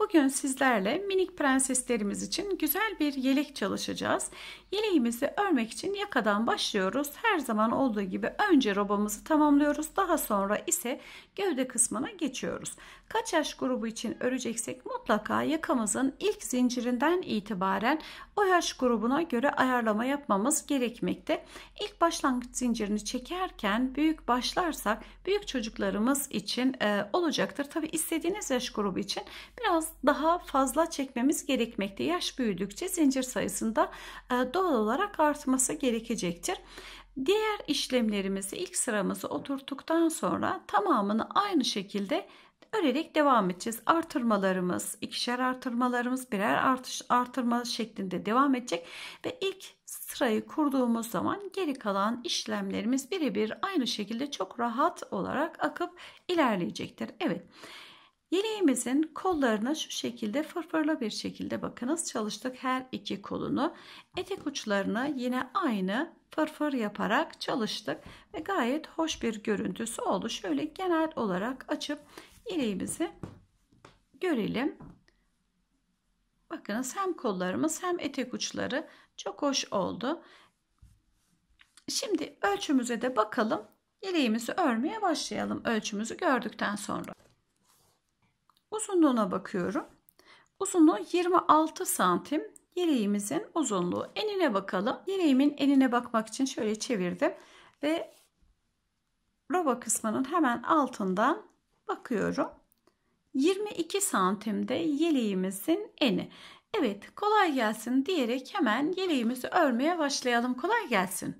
Bugün sizlerle minik prenseslerimiz için güzel bir yelek çalışacağız. Yeleğimizi örmek için yakadan başlıyoruz. Her zaman olduğu gibi önce robamızı tamamlıyoruz. Daha sonra ise gövde kısmına geçiyoruz. Kaç yaş grubu için öreceksek mutlaka yakamızın ilk zincirinden itibaren o yaş grubuna göre ayarlama yapmamız gerekmekte. İlk başlangıç zincirini çekerken büyük başlarsak büyük çocuklarımız için e, olacaktır. Tabi istediğiniz yaş grubu için biraz daha fazla çekmemiz gerekmekte. Yaş büyüdükçe zincir sayısında e, doğal olarak artması gerekecektir. Diğer işlemlerimizi ilk sıramızı oturttuktan sonra tamamını aynı şekilde örerek devam edeceğiz. Artırmalarımız, ikişer artırmalarımız, birer artış artırma şeklinde devam edecek ve ilk sırayı kurduğumuz zaman geri kalan işlemlerimiz birebir aynı şekilde çok rahat olarak akıp ilerleyecektir. Evet. Yeleğimizin kollarını şu şekilde fırfırlı bir şekilde bakınız çalıştık her iki kolunu. Etek uçlarını yine aynı fırfır yaparak çalıştık ve gayet hoş bir görüntüsü oldu. Şöyle genel olarak açıp yeleğimizi görelim. Bakınız hem kollarımız hem etek uçları çok hoş oldu. Şimdi ölçümüze de bakalım. Yeleğimizi örmeye başlayalım ölçümüzü gördükten sonra. Uzunluğuna bakıyorum. Uzunluğu 26 santim. Yeleğimizin uzunluğu. Enine bakalım. Yeleğimin enine bakmak için şöyle çevirdim. Ve roba kısmının hemen altından bakıyorum. 22 santimde yeleğimizin eni. Evet kolay gelsin diyerek hemen yeleğimizi örmeye başlayalım. Kolay gelsin.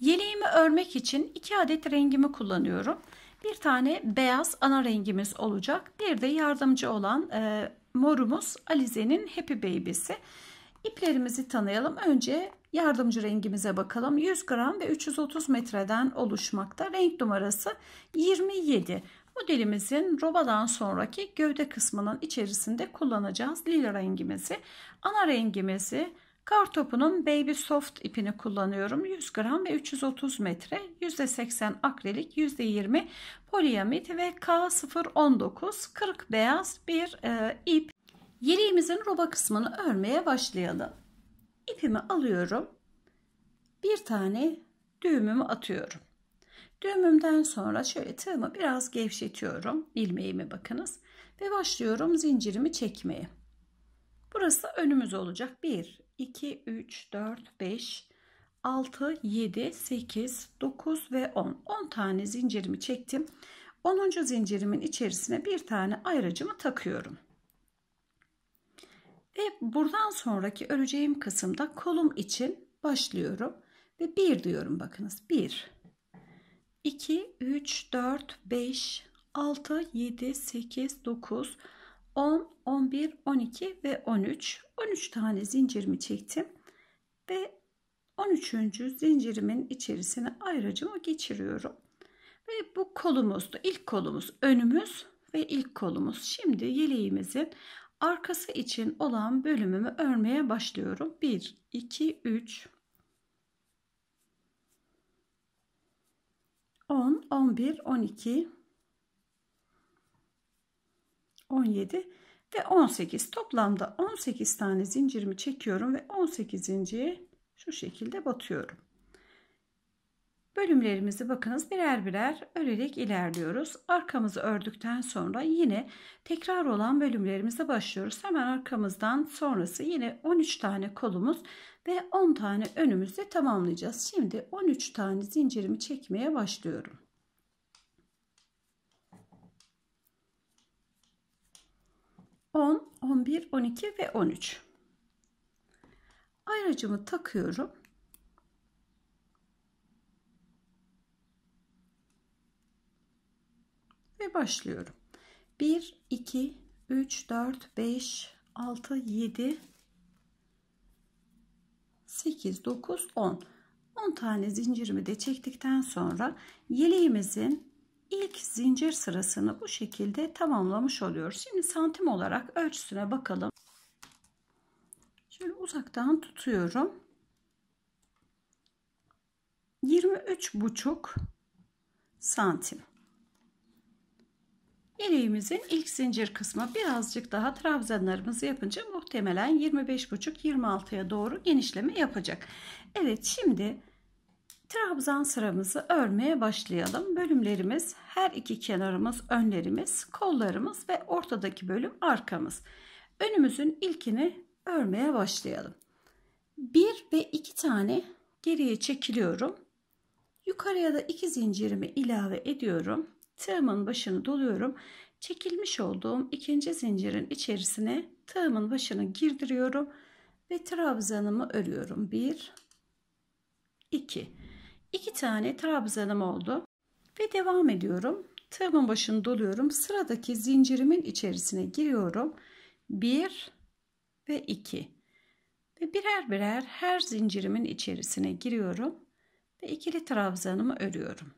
Yeleğimi örmek için 2 adet rengimi kullanıyorum. Bir tane beyaz ana rengimiz olacak. Bir de yardımcı olan e, morumuz Alize'nin Happy Baby'si. İplerimizi tanıyalım. Önce yardımcı rengimize bakalım. 100 gram ve 330 metreden oluşmakta. Renk numarası 27. Modelimizin robadan sonraki gövde kısmının içerisinde kullanacağız lila rengimizi. Ana rengimizi Kar topunun Baby Soft ipini kullanıyorum. 100 gram ve 330 metre. %80 akrilik, %20 poliyamit ve K019 kırık beyaz bir e, ip. Yeleğimizin roba kısmını örmeye başlayalım. İpimi alıyorum. Bir tane düğümümü atıyorum. Düğümümden sonra şöyle tığımı biraz gevşetiyorum. İlmeğimi bakınız. Ve başlıyorum zincirimi çekmeye. Burası önümüz olacak. 1, 2, 3, 4, 5, 6, 7, 8, 9 ve 10. 10 tane zincirimi çektim. 10. zincirimin içerisine bir tane ayracımı takıyorum. Ve buradan sonraki öreceğim kısımda kolum için başlıyorum. Ve 1 diyorum bakınız. 1, 2, 3, 4, 5, 6, 7, 8, 9, 10. 10, 11, 12 ve 13. 13 tane zincirimi çektim ve 13. zincirimin içerisine ayracımı geçiriyorum. Ve bu kolumuzdu. ilk kolumuz önümüz ve ilk kolumuz. Şimdi yeleğimizin arkası için olan bölümümü örmeye başlıyorum. 1, 2, 3, 10, 11, 12, 17 ve 18. Toplamda 18 tane zincirimi çekiyorum ve 18. şu şekilde batıyorum. Bölümlerimizi bakınız birer birer örerek ilerliyoruz. Arkamızı ördükten sonra yine tekrar olan bölümlerimize başlıyoruz. Hemen arkamızdan sonrası yine 13 tane kolumuz ve 10 tane önümüzde tamamlayacağız. Şimdi 13 tane zincirimi çekmeye başlıyorum. 10, 11, 12 ve 13. Ayracımı takıyorum. Ve başlıyorum. 1, 2, 3, 4, 5, 6, 7, 8, 9, 10. 10 tane zincirimi de çektikten sonra yeleğimizin ilk zincir sırasını bu şekilde tamamlamış oluyoruz. Şimdi santim olarak ölçüsüne bakalım. Şöyle uzaktan tutuyorum. 23 buçuk santim. Yeleğimizin ilk zincir kısmı birazcık daha trabzanlarımızı yapınca muhtemelen 25,5-26'ya doğru genişleme yapacak. Evet şimdi Trabzan sıramızı örmeye başlayalım. Bölümlerimiz her iki kenarımız önlerimiz, kollarımız ve ortadaki bölüm arkamız. Önümüzün ilkini örmeye başlayalım. 1 ve 2 tane geriye çekiliyorum. Yukarıya da 2 zincirimi ilave ediyorum. Tığımın başını doluyorum. Çekilmiş olduğum ikinci zincirin içerisine tığımın başını girdiriyorum ve trabzanımı örüyorum. 1 2 2 tane trabzanım oldu. Ve devam ediyorum. Tığımın başını doluyorum. Sıradaki zincirimin içerisine giriyorum. 1 ve 2. Ve birer birer her zincirimin içerisine giriyorum. Ve ikili trabzanımı örüyorum.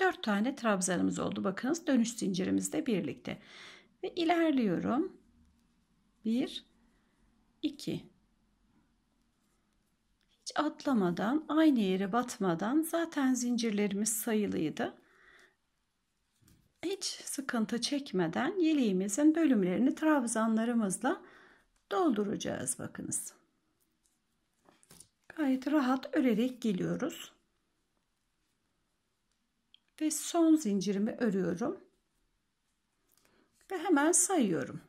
4 tane trabzanımız oldu. Bakınız dönüş zincirimizde birlikte. Ve ilerliyorum. 1 2 hiç atlamadan, aynı yere batmadan zaten zincirlerimiz sayılıydı. Hiç sıkıntı çekmeden yeleğimizin bölümlerini trabzanlarımızla dolduracağız bakınız. Gayet rahat örerek geliyoruz. Ve son zincirimi örüyorum. Ve hemen sayıyorum.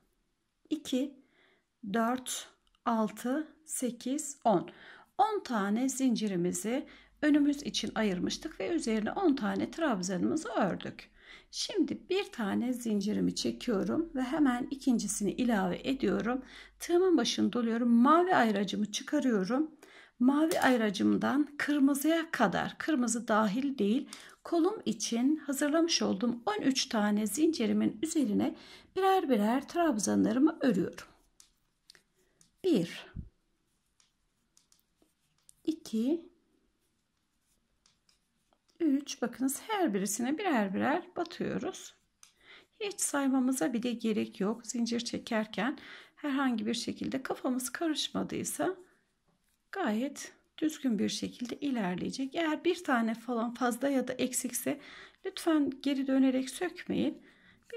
2 4 6 8 10 10 tane zincirimizi önümüz için ayırmıştık ve üzerine 10 tane trabzanımızı ördük. Şimdi bir tane zincirimi çekiyorum ve hemen ikincisini ilave ediyorum. Tığımın başını doluyorum. Mavi ayracımı çıkarıyorum. Mavi ayracımdan kırmızıya kadar, kırmızı dahil değil, kolum için hazırlamış olduğum 13 tane zincirimin üzerine birer birer trabzanlarımı örüyorum. 1 2 3 bakınız her birisine birer birer batıyoruz. Hiç saymamıza bile gerek yok. Zincir çekerken herhangi bir şekilde kafamız karışmadıysa gayet düzgün bir şekilde ilerleyecek. Eğer bir tane falan fazla ya da eksikse lütfen geri dönerek sökmeyin.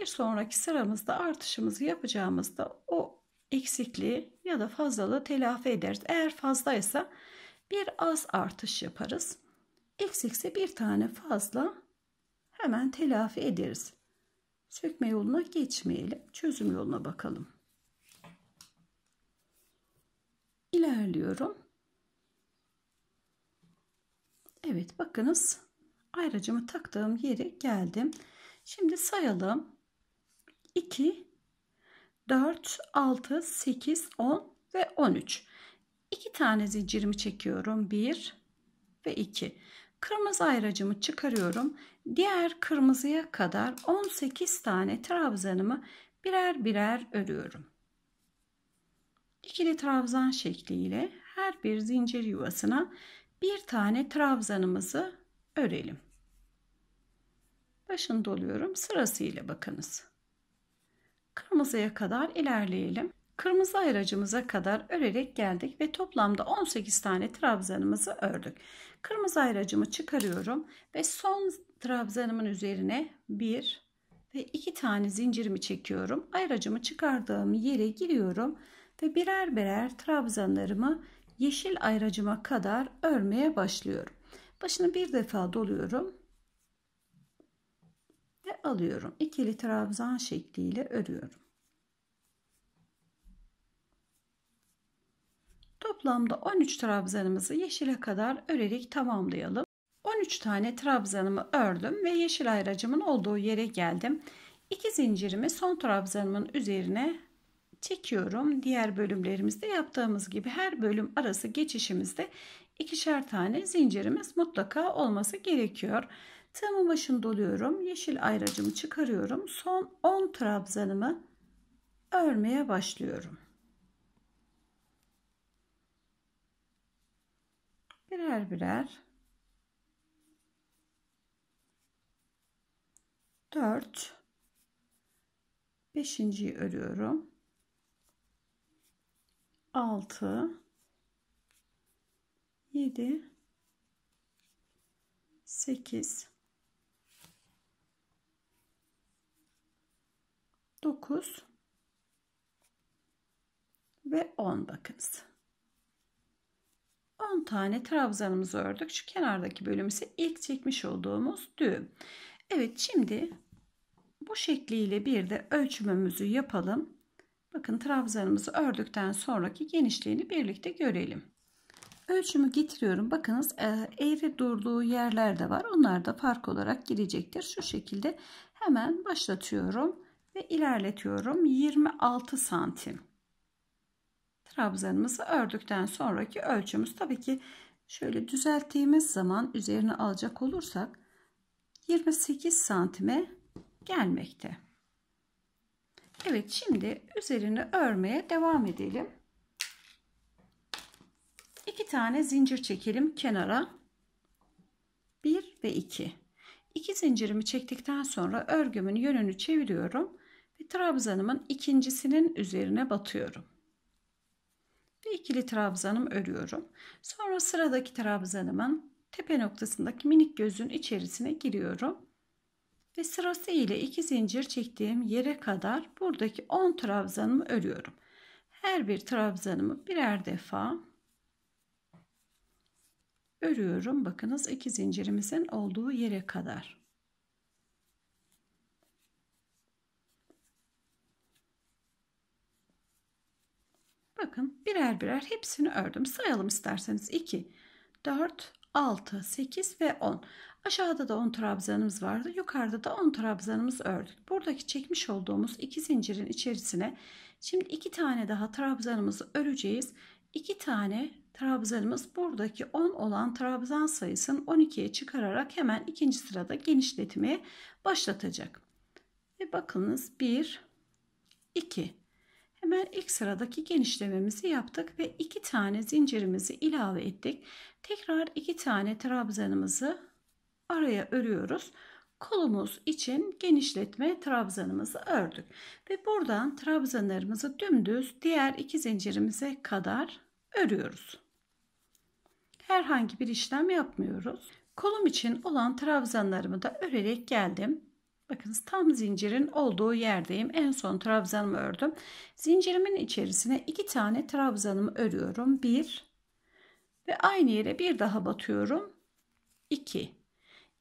Bir sonraki sıramızda artışımızı yapacağımızda o eksikliği ya da fazlalığı telafi ederiz. Eğer fazlaysa bir az artış yaparız. Eksikse bir tane fazla hemen telafi ederiz. Sökme yoluna geçmeyelim. Çözüm yoluna bakalım. İlerliyorum. Evet bakınız ayracımı taktığım yere geldim. Şimdi sayalım. 2, 4, 6, 8, 10 ve 13. 2 tane zincirimi çekiyorum. 1 ve 2. Kırmızı ayracımı çıkarıyorum. Diğer kırmızıya kadar 18 tane trabzanımı birer birer örüyorum. İkili trabzan şekliyle her bir zincir yuvasına bir tane trabzanımızı örelim. Başını doluyorum. Sırasıyla bakınız. Kırmızıya kadar ilerleyelim kırmızı ayıracımıza kadar örerek geldik ve toplamda 18 tane trabzanımızı ördük. Kırmızı ayıracımı çıkarıyorum ve son trabzanımın üzerine 1 ve 2 tane zincirimi çekiyorum. Ayıracımı çıkardığım yere giriyorum ve birer birer trabzanlarımı yeşil ayıracıma kadar örmeye başlıyorum. Başını bir defa doluyorum ve alıyorum. İkili trabzan şekliyle örüyorum. Toplamda 13 trabzanımızı yeşile kadar örerek tamamlayalım. 13 tane trabzanımı ördüm ve yeşil ayracımın olduğu yere geldim. 2 zincirimi son trabzanımın üzerine çekiyorum. Diğer bölümlerimizde yaptığımız gibi her bölüm arası geçişimizde ikişer tane zincirimiz mutlaka olması gerekiyor. Tığımın başını doluyorum. Yeşil ayracımı çıkarıyorum. Son 10 trabzanımı örmeye başlıyorum. birer birer 4 5.yi örüyorum. 6 7 8 9 ve 10 bakınız. 10 tane trabzanımızı ördük. Şu kenardaki bölüm ise ilk çekmiş olduğumuz düğüm. Evet şimdi bu şekliyle bir de ölçümümüzü yapalım. Bakın trabzanımızı ördükten sonraki genişliğini birlikte görelim. Ölçümü getiriyorum. Bakınız e, eğri durduğu yerler de var. Onlar da fark olarak girecektir. Şu şekilde hemen başlatıyorum ve ilerletiyorum. 26 santim trabzanımızı ördükten sonraki ölçümüz tabii ki şöyle düzelttiğimiz zaman üzerine alacak olursak 28 santime gelmekte. Evet şimdi üzerine örmeye devam edelim. İki tane zincir çekelim kenara. 1 ve 2. 2 zincirimi çektikten sonra örgümün yönünü çeviriyorum ve trabzanımın ikincisinin üzerine batıyorum ikili trabzanım örüyorum. Sonra sıradaki trabzanımın tepe noktasındaki minik gözün içerisine giriyorum. Ve sırası ile iki zincir çektiğim yere kadar buradaki 10 trabzanımı örüyorum. Her bir trabzanımı birer defa örüyorum. Bakınız iki zincirimizin olduğu yere kadar. Bakın birer birer hepsini ördüm. Sayalım isterseniz 2, 4, 6, 8 ve 10. Aşağıda da 10 trabzanımız vardı. Yukarıda da 10 trabzanımız ördük. Buradaki çekmiş olduğumuz iki zincirin içerisine şimdi iki tane daha trabzanımızı öreceğiz. İki tane trabzanımız buradaki 10 olan trabzan sayısını 12'ye çıkararak hemen ikinci sırada genişletmeye başlatacak. Ve bakınız 1, 2, Hemen ilk sıradaki genişlememizi yaptık ve iki tane zincirimizi ilave ettik. Tekrar iki tane trabzanımızı araya örüyoruz. Kolumuz için genişletme trabzanımızı ördük. Ve buradan trabzanlarımızı dümdüz diğer iki zincirimize kadar örüyoruz. Herhangi bir işlem yapmıyoruz. Kolum için olan trabzanlarımı da örerek geldim. Bakınız tam zincirin olduğu yerdeyim. En son trabzanımı ördüm. Zincirimin içerisine iki tane trabzanımı örüyorum. Bir ve aynı yere bir daha batıyorum. İki.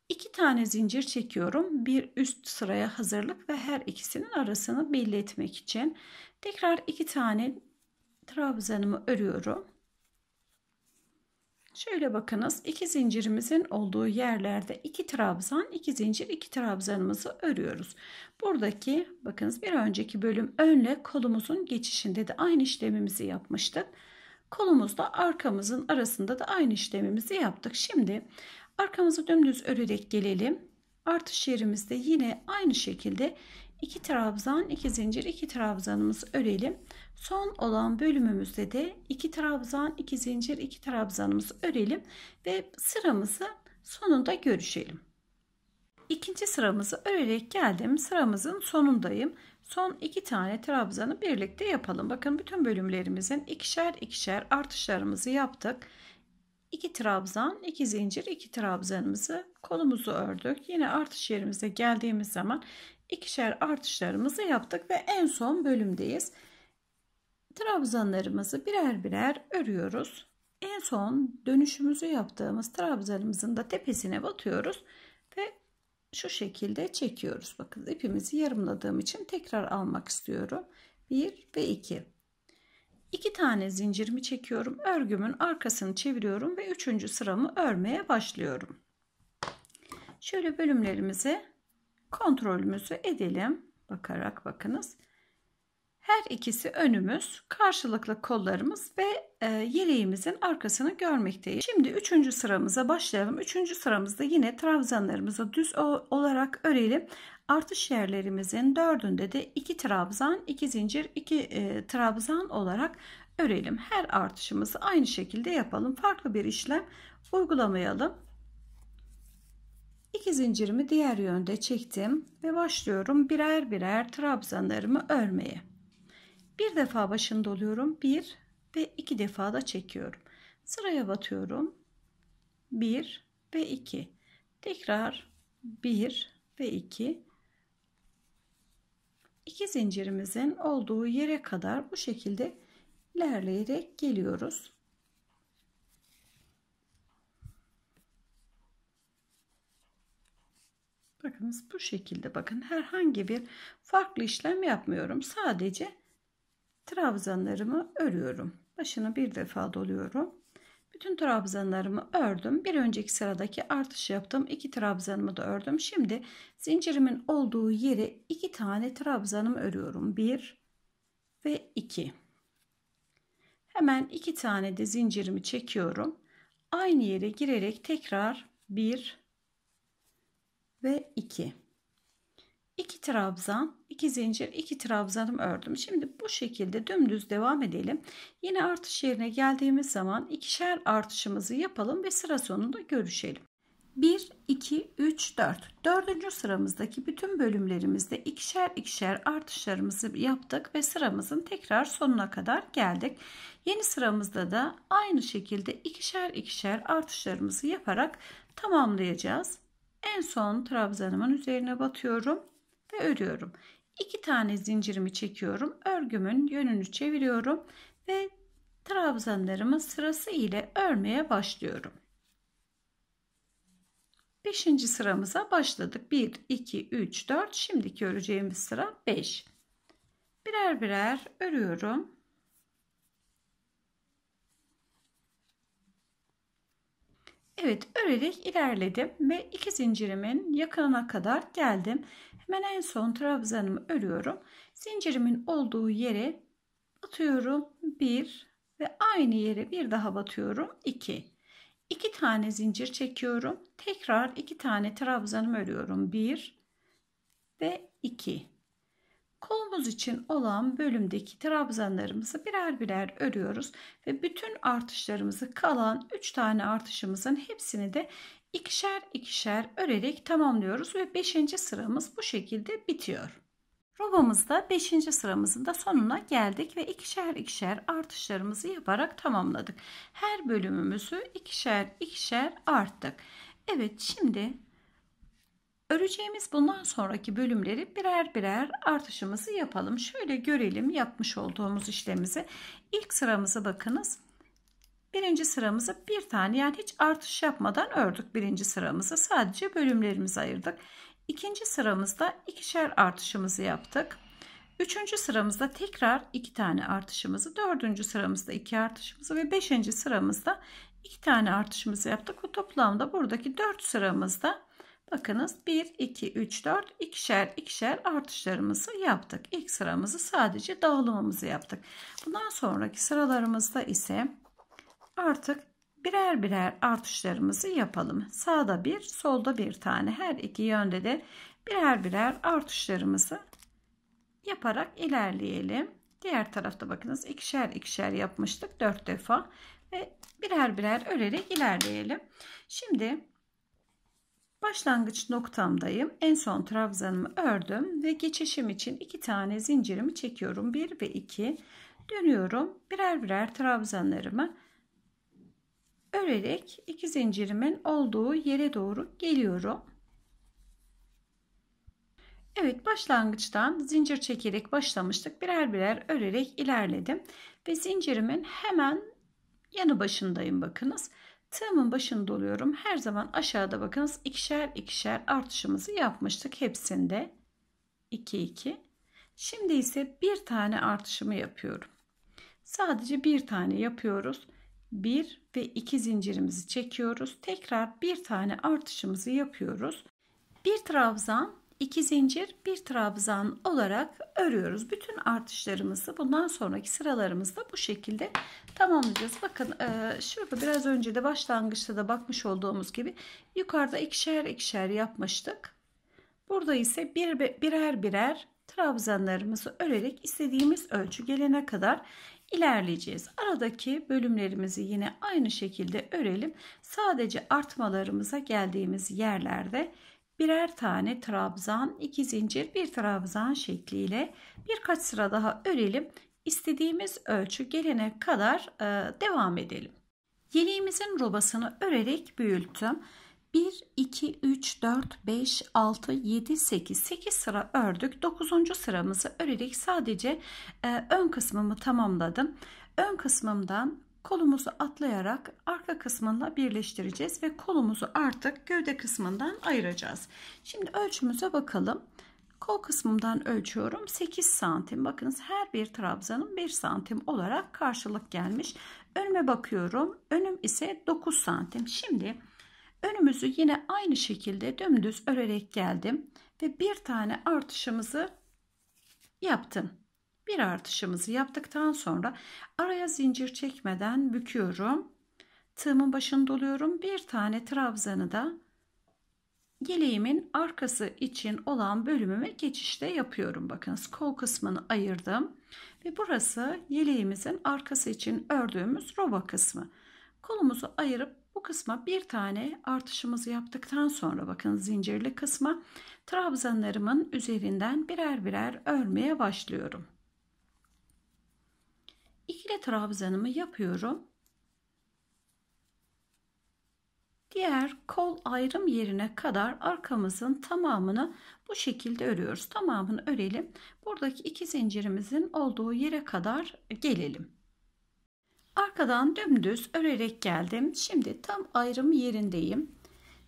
İki tane zincir çekiyorum. Bir üst sıraya hazırlık ve her ikisinin arasını belli etmek için. Tekrar iki tane trabzanımı örüyorum. Şöyle bakınız iki zincirimizin olduğu yerlerde iki trabzan, iki zincir, iki trabzanımızı örüyoruz. Buradaki bakınız bir önceki bölüm önle kolumuzun geçişinde de aynı işlemimizi yapmıştık. Kolumuzla arkamızın arasında da aynı işlemimizi yaptık. Şimdi arkamızı dümdüz örerek gelelim. Artış yerimizde yine aynı şekilde iki trabzan, iki zincir, iki trabzanımızı örelim. Son olan bölümümüzde de iki trabzan, iki zincir, iki trabzanımızı örelim ve sıramızı sonunda görüşelim. İkinci sıramızı örerek geldim. Sıramızın sonundayım. Son iki tane trabzanı birlikte yapalım. Bakın bütün bölümlerimizin ikişer ikişer artışlarımızı yaptık. İki trabzan, iki zincir, iki trabzanımızı kolumuzu ördük. Yine artış yerimize geldiğimiz zaman ikişer artışlarımızı yaptık ve en son bölümdeyiz trabzanlarımızı birer birer örüyoruz. En son dönüşümüzü yaptığımız trabzanımızın da tepesine batıyoruz ve şu şekilde çekiyoruz. Bakın ipimizi yarımladığım için tekrar almak istiyorum. 1 ve 2. 2 tane zincirimi çekiyorum. Örgümün arkasını çeviriyorum ve 3. sıramı örmeye başlıyorum. Şöyle bölümlerimizi kontrolümüzü edelim. Bakarak bakınız. Her ikisi önümüz, karşılıklı kollarımız ve e, yeleğimizin arkasını görmekteyiz. Şimdi üçüncü sıramıza başlayalım. Üçüncü sıramızda yine trabzanlarımızı düz olarak örelim. Artış yerlerimizin dördünde de iki trabzan, iki zincir, iki e, trabzan olarak örelim. Her artışımızı aynı şekilde yapalım. Farklı bir işlem uygulamayalım. İki zincirimi diğer yönde çektim ve başlıyorum birer birer trabzanlarımı örmeye. Bir defa başında doluyorum. Bir ve iki defa da çekiyorum. Sıraya batıyorum. Bir ve iki. Tekrar bir ve iki. İki zincirimizin olduğu yere kadar bu şekilde ilerleyerek geliyoruz. Bakınız bu şekilde bakın herhangi bir farklı işlem yapmıyorum. Sadece trabzanlarımı örüyorum. Başını bir defa doluyorum. Bütün trabzanlarımı ördüm. Bir önceki sıradaki artış yaptım. İki trabzanımı da ördüm. Şimdi zincirimin olduğu yere iki tane trabzanım örüyorum. Bir ve iki. Hemen iki tane de zincirimi çekiyorum. Aynı yere girerek tekrar bir ve iki. 2 trabzan, 2 zincir, 2 trabzanım ördüm. Şimdi bu şekilde dümdüz devam edelim. Yine artış yerine geldiğimiz zaman ikişer artışımızı yapalım ve sıra sonunda görüşelim. 1, 2, 3, 4. Dördüncü sıramızdaki bütün bölümlerimizde ikişer ikişer artışlarımızı yaptık ve sıramızın tekrar sonuna kadar geldik. Yeni sıramızda da aynı şekilde ikişer ikişer artışlarımızı yaparak tamamlayacağız. En son trabzanımın üzerine batıyorum ve örüyorum. 2 tane zincirimi çekiyorum. Örgümün yönünü çeviriyorum ve trabzanlarımı sırası ile örmeye başlıyorum. 5. sıramıza başladık. 1, 2, 3, 4. Şimdiki öreceğimiz sıra 5. Birer birer örüyorum. Evet örerek ilerledim ve iki zincirimin yakınına kadar geldim. Ben en son trabzanımı örüyorum. Zincirimin olduğu yere batıyorum 1 ve aynı yere bir daha batıyorum 2. 2 tane zincir çekiyorum. Tekrar 2 tane trabzanımı örüyorum. 1 ve 2. Kolumuz için olan bölümdeki trabzanlarımızı birer birer örüyoruz ve bütün artışlarımızı kalan 3 tane artışımızın hepsini de İkişer, ikişer örerek tamamlıyoruz ve 5. sıramız bu şekilde bitiyor. Robamızda 5. sıramızın da sonuna geldik ve ikişer ikişer artışlarımızı yaparak tamamladık. Her bölümümüzü ikişer ikişer arttık. Evet şimdi öreceğimiz bundan sonraki bölümleri birer birer artışımızı yapalım. Şöyle görelim yapmış olduğumuz işlemizi. İlk sıramızı bakınız Birinci sıramızı bir tane yani hiç artış yapmadan ördük birinci sıramızı. Sadece bölümlerimizi ayırdık. İkinci sıramızda ikişer artışımızı yaptık. Üçüncü sıramızda tekrar iki tane artışımızı, dördüncü sıramızda iki artışımızı ve beşinci sıramızda iki tane artışımızı yaptık. Bu toplamda buradaki dört sıramızda bakınız 1, 2, 3, 4 ikişer ikişer artışlarımızı yaptık. İlk sıramızı sadece dağılımımızı yaptık. Bundan sonraki sıralarımızda ise Artık birer birer artışlarımızı yapalım. Sağda bir, solda bir tane. Her iki yönde de birer birer artışlarımızı yaparak ilerleyelim. Diğer tarafta bakınız ikişer ikişer yapmıştık dört defa ve birer birer örerek ilerleyelim. Şimdi başlangıç noktamdayım. En son trabzanımı ördüm ve geçişim için iki tane zincirimi çekiyorum. bir ve iki dönüyorum. Birer birer trabzanlarımı örerek iki zincirimin olduğu yere doğru geliyorum. Evet başlangıçtan zincir çekerek başlamıştık. Birer birer örerek ilerledim. Ve zincirimin hemen yanı başındayım bakınız. Tığımın başını doluyorum. Her zaman aşağıda bakınız ikişer ikişer artışımızı yapmıştık hepsinde. 2 2. Şimdi ise bir tane artışımı yapıyorum. Sadece bir tane yapıyoruz. 1 ve 2 zincirimizi çekiyoruz. Tekrar bir tane artışımızı yapıyoruz. Bir trabzan, 2 zincir, bir trabzan olarak örüyoruz. Bütün artışlarımızı bundan sonraki sıralarımızda bu şekilde tamamlayacağız. Bakın e, şurada biraz önce de başlangıçta da bakmış olduğumuz gibi yukarıda ikişer ikişer yapmıştık. Burada ise bir, birer birer trabzanlarımızı örerek istediğimiz ölçü gelene kadar ilerleyeceğiz. Aradaki bölümlerimizi yine aynı şekilde örelim. Sadece artmalarımıza geldiğimiz yerlerde birer tane trabzan, iki zincir, bir trabzan şekliyle birkaç sıra daha örelim. İstediğimiz ölçü gelene kadar e, devam edelim. Yeleğimizin robasını örerek büyüttüm. 1, 2, 3, 4, 5, 6, 7, 8, 8 sıra ördük. 9. sıramızı örerek sadece e, ön kısmımı tamamladım. Ön kısmımdan kolumuzu atlayarak arka kısmıyla birleştireceğiz ve kolumuzu artık gövde kısmından ayıracağız. Şimdi ölçümüze bakalım. Kol kısmından ölçüyorum 8 santim. Bakınız her bir trabzanın 1 santim olarak karşılık gelmiş. Önüme bakıyorum. Önüm ise 9 santim. Şimdi Önümüzü yine aynı şekilde dümdüz örerek geldim ve bir tane artışımızı yaptım. Bir artışımızı yaptıktan sonra araya zincir çekmeden büküyorum. Tığımın başını doluyorum. Bir tane trabzanı da yeleğimin arkası için olan bölümüme geçişte yapıyorum. Bakınız kol kısmını ayırdım ve burası yeleğimizin arkası için ördüğümüz roba kısmı. Kolumuzu ayırıp bu kısma bir tane artışımızı yaptıktan sonra bakın zincirli kısma trabzanlarımın üzerinden birer birer örmeye başlıyorum. İkili trabzanımı yapıyorum. Diğer kol ayrım yerine kadar arkamızın tamamını bu şekilde örüyoruz. Tamamını örelim. Buradaki iki zincirimizin olduğu yere kadar gelelim. Arkadan dümdüz örerek geldim. Şimdi tam ayrım yerindeyim.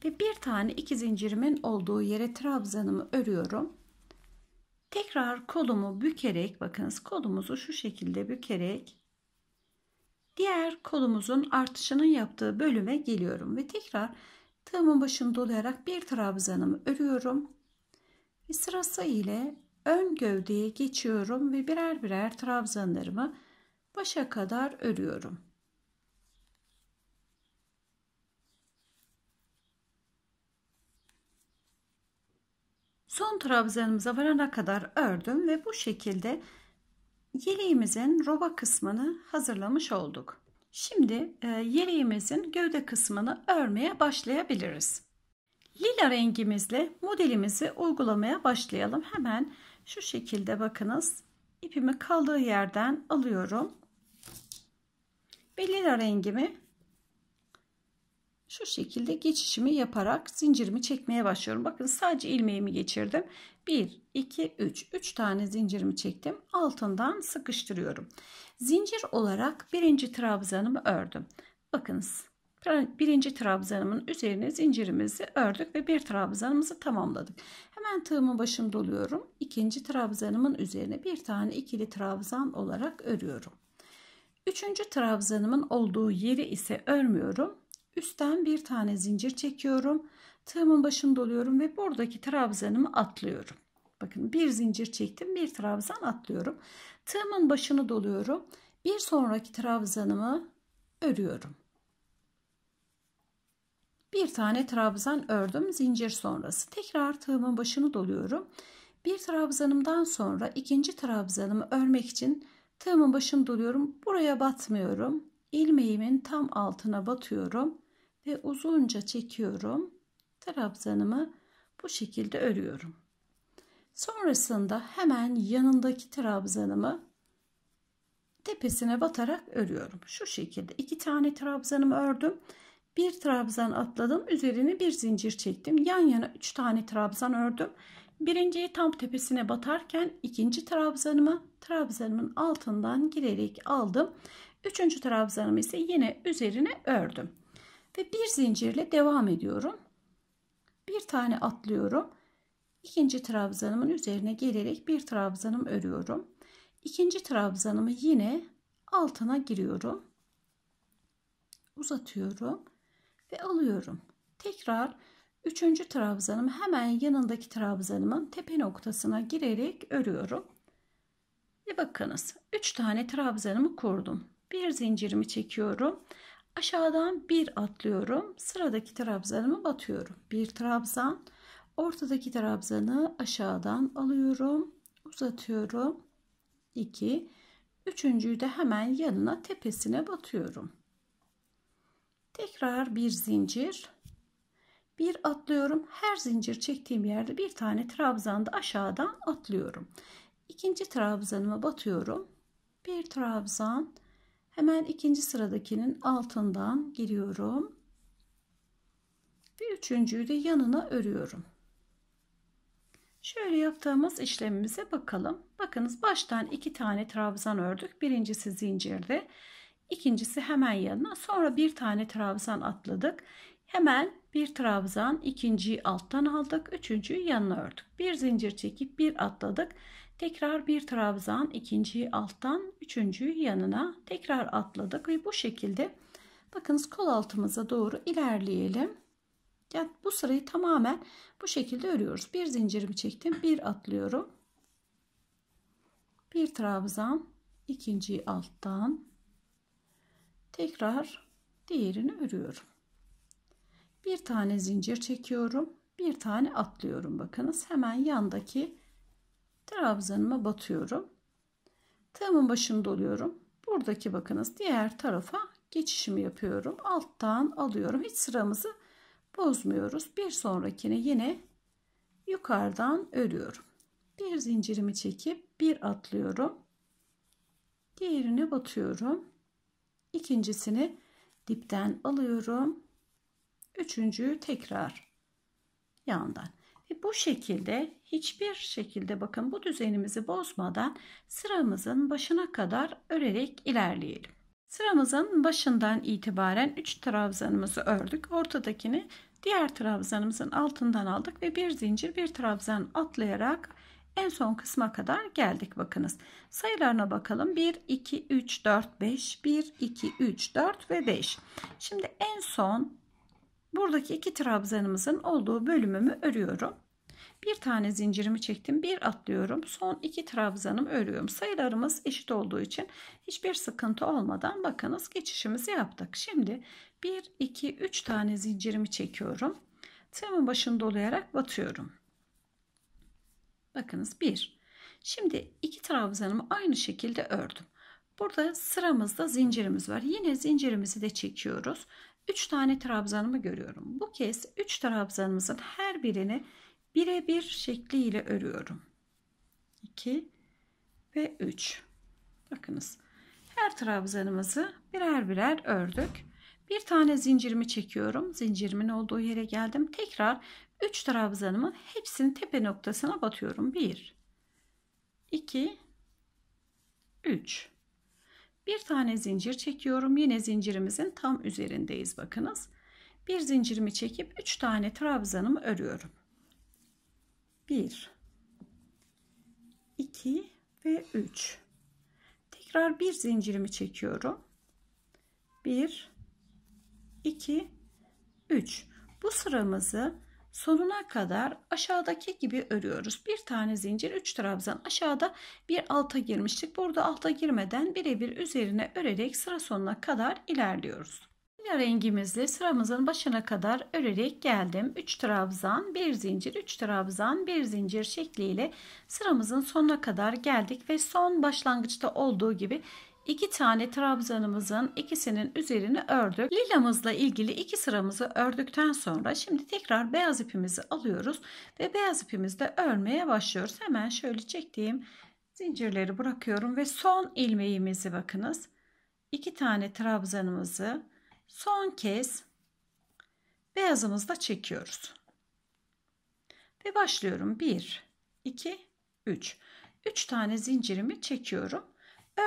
Ve bir tane iki zincirimin olduğu yere trabzanımı örüyorum. Tekrar kolumu bükerek bakınız kolumuzu şu şekilde bükerek diğer kolumuzun artışının yaptığı bölüme geliyorum ve tekrar tığımın başını dolayarak bir trabzanımı örüyorum ve sırası ile ön gövdeye geçiyorum ve birer birer trabzanlarımı başa kadar örüyorum. Son trabzanımıza varana kadar ördüm ve bu şekilde yeleğimizin roba kısmını hazırlamış olduk. Şimdi e, yeleğimizin gövde kısmını örmeye başlayabiliriz. Lila rengimizle modelimizi uygulamaya başlayalım. Hemen şu şekilde bakınız. İpimi kaldığı yerden alıyorum. Belina rengimi şu şekilde geçişimi yaparak zincirimi çekmeye başlıyorum. Bakın sadece ilmeğimi geçirdim. 1, 2, 3. 3 tane zincirimi çektim. Altından sıkıştırıyorum. Zincir olarak birinci trabzanımı ördüm. Bakınız birinci trabzanımın üzerine zincirimizi ördük ve bir trabzanımızı tamamladık. Hemen tığımın başını doluyorum. İkinci trabzanımın üzerine bir tane ikili trabzan olarak örüyorum. Üçüncü trabzanımın olduğu yeri ise örmüyorum. Üstten bir tane zincir çekiyorum. Tığımın başını doluyorum ve buradaki trabzanımı atlıyorum. Bakın bir zincir çektim bir trabzan atlıyorum. Tığımın başını doluyorum. Bir sonraki trabzanımı örüyorum. Bir tane trabzan ördüm zincir sonrası. Tekrar tığımın başını doluyorum. Bir trabzanımdan sonra ikinci trabzanımı örmek için Tığımın başım doluyorum. Buraya batmıyorum. Ilmeğimin tam altına batıyorum. Ve uzunca çekiyorum. Trabzanımı bu şekilde örüyorum. Sonrasında hemen yanındaki trabzanımı tepesine batarak örüyorum. Şu şekilde iki tane trabzanımı ördüm. Bir trabzan atladım. Üzerine bir zincir çektim. Yan yana üç tane trabzan ördüm. Birinciyi tam tepesine batarken ikinci trabzanımı trabzanımın altından girerek aldım. Üçüncü trabzanımı ise yine üzerine ördüm. Ve bir zincirle devam ediyorum. Bir tane atlıyorum. İkinci trabzanımın üzerine gelerek bir trabzanım örüyorum. İkinci trabzanımı yine altına giriyorum. Uzatıyorum ve alıyorum. Tekrar Üçüncü trabzanım hemen yanındaki trabzanımın tepe noktasına girerek örüyorum. Ve bakınız 3 tane trabzanımı kurdum. Bir zincirimi çekiyorum. Aşağıdan bir atlıyorum. Sıradaki trabzanımı batıyorum. Bir trabzan. Ortadaki trabzanı aşağıdan alıyorum. Uzatıyorum. 2. Üçüncüyü de hemen yanına tepesine batıyorum. Tekrar bir zincir bir atlıyorum. Her zincir çektiğim yerde bir tane trabzanda aşağıdan atlıyorum. İkinci trabzanıma batıyorum. Bir trabzan. Hemen ikinci sıradakinin altından giriyorum. Ve üçüncüyü de yanına örüyorum. Şöyle yaptığımız işlemimize bakalım. Bakınız baştan iki tane trabzan ördük. Birincisi zincirde. ikincisi hemen yanına. Sonra bir tane trabzan atladık. Hemen bir trabzan ikinciyi alttan aldık. Üçüncüyü yanına ördük. Bir zincir çekip bir atladık. Tekrar bir trabzan ikinciyi alttan üçüncüyü yanına tekrar atladık. Ve bu şekilde bakınız kol altımıza doğru ilerleyelim. Yani bu sırayı tamamen bu şekilde örüyoruz. Bir zincirimi çektim. Bir atlıyorum. Bir trabzan ikinciyi alttan tekrar diğerini örüyorum bir tane zincir çekiyorum bir tane atlıyorum bakınız hemen yandaki trabzanıma batıyorum tığımın başını doluyorum buradaki bakınız diğer tarafa geçişimi yapıyorum alttan alıyorum hiç sıramızı bozmuyoruz bir sonrakine yine yukarıdan örüyorum bir zincirimi çekip bir atlıyorum diğerine batıyorum ikincisini dipten alıyorum Üçüncüyü tekrar yandan. Ve bu şekilde hiçbir şekilde bakın bu düzenimizi bozmadan sıramızın başına kadar örerek ilerleyelim. Sıramızın başından itibaren 3 trabzanımızı ördük. Ortadakini diğer trabzanımızın altından aldık ve bir zincir bir trabzan atlayarak en son kısma kadar geldik bakınız. Sayılarına bakalım. 1, 2, 3, 4, 5, 1, 2, 3, 4 ve 5. Şimdi en son buradaki iki trabzanımızın olduğu bölümümü örüyorum. Bir tane zincirimi çektim, bir atlıyorum. Son iki trabzanımı örüyorum. Sayılarımız eşit olduğu için hiçbir sıkıntı olmadan bakınız geçişimizi yaptık. Şimdi 1 2 3 tane zincirimi çekiyorum. Tığımın başını dolayarak batıyorum. Bakınız 1. Şimdi iki trabzanımı aynı şekilde ördüm. Burada sıramızda zincirimiz var. Yine zincirimizi de çekiyoruz 3 tane trabzanımı görüyorum. Bu kez 3 trabzanımızın her birini birebir şekliyle örüyorum. 2 ve 3. Bakınız her trabzanımızı birer birer ördük. Bir tane zincirimi çekiyorum. Zincirimin olduğu yere geldim. Tekrar 3 trabzanımı hepsinin tepe noktasına batıyorum. 1 2 3 bir tane zincir çekiyorum. Yine zincirimizin tam üzerindeyiz bakınız. Bir zincirimi çekip 3 tane trabzanımı örüyorum. 1 2 ve 3 tekrar bir zincirimi çekiyorum 1 2 3 bu sıramızı sonuna kadar aşağıdaki gibi örüyoruz. Bir tane zincir 3 trabzan aşağıda bir alta girmiştik. Burada alta girmeden birebir üzerine örerek sıra sonuna kadar ilerliyoruz. Lila rengimizle sıramızın başına kadar örerek geldim. 3 trabzan, 1 zincir, 3 trabzan, 1 zincir şekliyle sıramızın sonuna kadar geldik ve son başlangıçta olduğu gibi iki tane trabzanımızın ikisinin üzerini ördük. Lilamızla ilgili iki sıramızı ördükten sonra şimdi tekrar beyaz ipimizi alıyoruz ve beyaz ipimizde örmeye başlıyoruz. Hemen şöyle çektiğim zincirleri bırakıyorum ve son ilmeğimizi bakınız. iki tane trabzanımızı son kez beyazımızla çekiyoruz. Ve başlıyorum. 1 2 3 3 tane zincirimi çekiyorum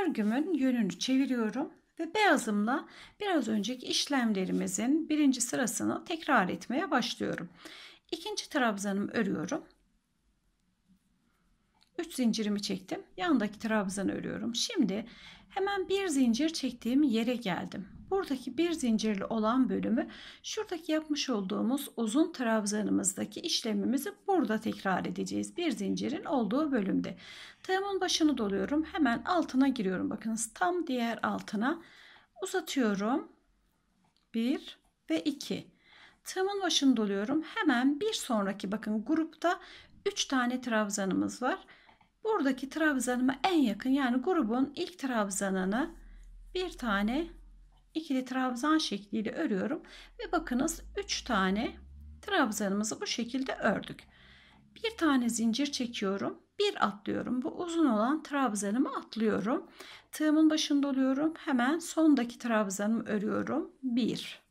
Örgümün yönünü çeviriyorum ve beyazımla biraz önceki işlemlerimizin birinci sırasını tekrar etmeye başlıyorum. İkinci trabzanımı örüyorum. 3 zincirimi çektim. Yandaki trabzan örüyorum. Şimdi hemen bir zincir çektiğim yere geldim. Buradaki bir zincirli olan bölümü şuradaki yapmış olduğumuz uzun trabzanımızdaki işlemimizi burada tekrar edeceğiz. Bir zincirin olduğu bölümde. Tığımın başını doluyorum. Hemen altına giriyorum. Bakınız tam diğer altına uzatıyorum. 1 ve 2. Tığımın başını doluyorum. Hemen bir sonraki bakın grupta 3 tane trabzanımız var buradaki trabzanıma en yakın yani grubun ilk trabzanını bir tane ikili trabzan şekliyle örüyorum ve bakınız 3 tane trabzanımızı bu şekilde ördük. Bir tane zincir çekiyorum. Bir atlıyorum. Bu uzun olan trabzanımı atlıyorum. Tığımın başında oluyorum. Hemen sondaki trabzanımı örüyorum. 1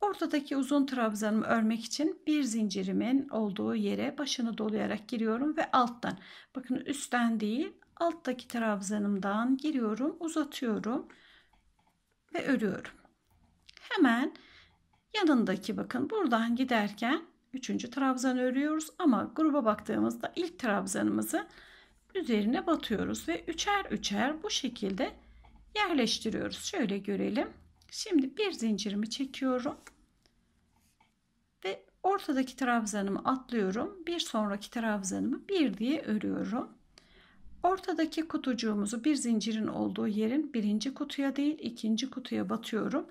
Ortadaki uzun trabzanımı örmek için bir zincirimin olduğu yere başını dolayarak giriyorum ve alttan. Bakın üstten değil alttaki trabzanımdan giriyorum uzatıyorum ve örüyorum. Hemen yanındaki bakın buradan giderken üçüncü trabzan örüyoruz ama gruba baktığımızda ilk trabzanımızı üzerine batıyoruz ve üçer üçer bu şekilde yerleştiriyoruz. Şöyle görelim. Şimdi bir zincirimi çekiyorum. Ve ortadaki trabzanımı atlıyorum. Bir sonraki trabzanımı bir diye örüyorum. Ortadaki kutucuğumuzu bir zincirin olduğu yerin birinci kutuya değil ikinci kutuya batıyorum.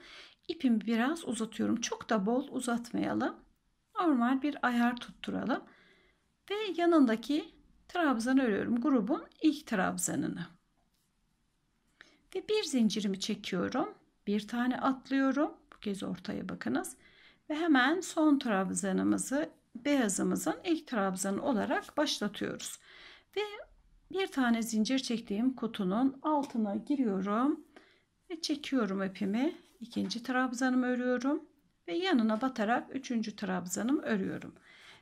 İpimi biraz uzatıyorum. Çok da bol uzatmayalım. Normal bir ayar tutturalım. Ve yanındaki trabzanı örüyorum. Grubun ilk trabzanını. Ve bir zincirimi çekiyorum bir tane atlıyorum. Bu kez ortaya bakınız. Ve hemen son trabzanımızı beyazımızın ilk trabzanı olarak başlatıyoruz. Ve bir tane zincir çektiğim kutunun altına giriyorum ve çekiyorum ipimi. İkinci trabzanımı örüyorum ve yanına batarak üçüncü trabzanımı örüyorum.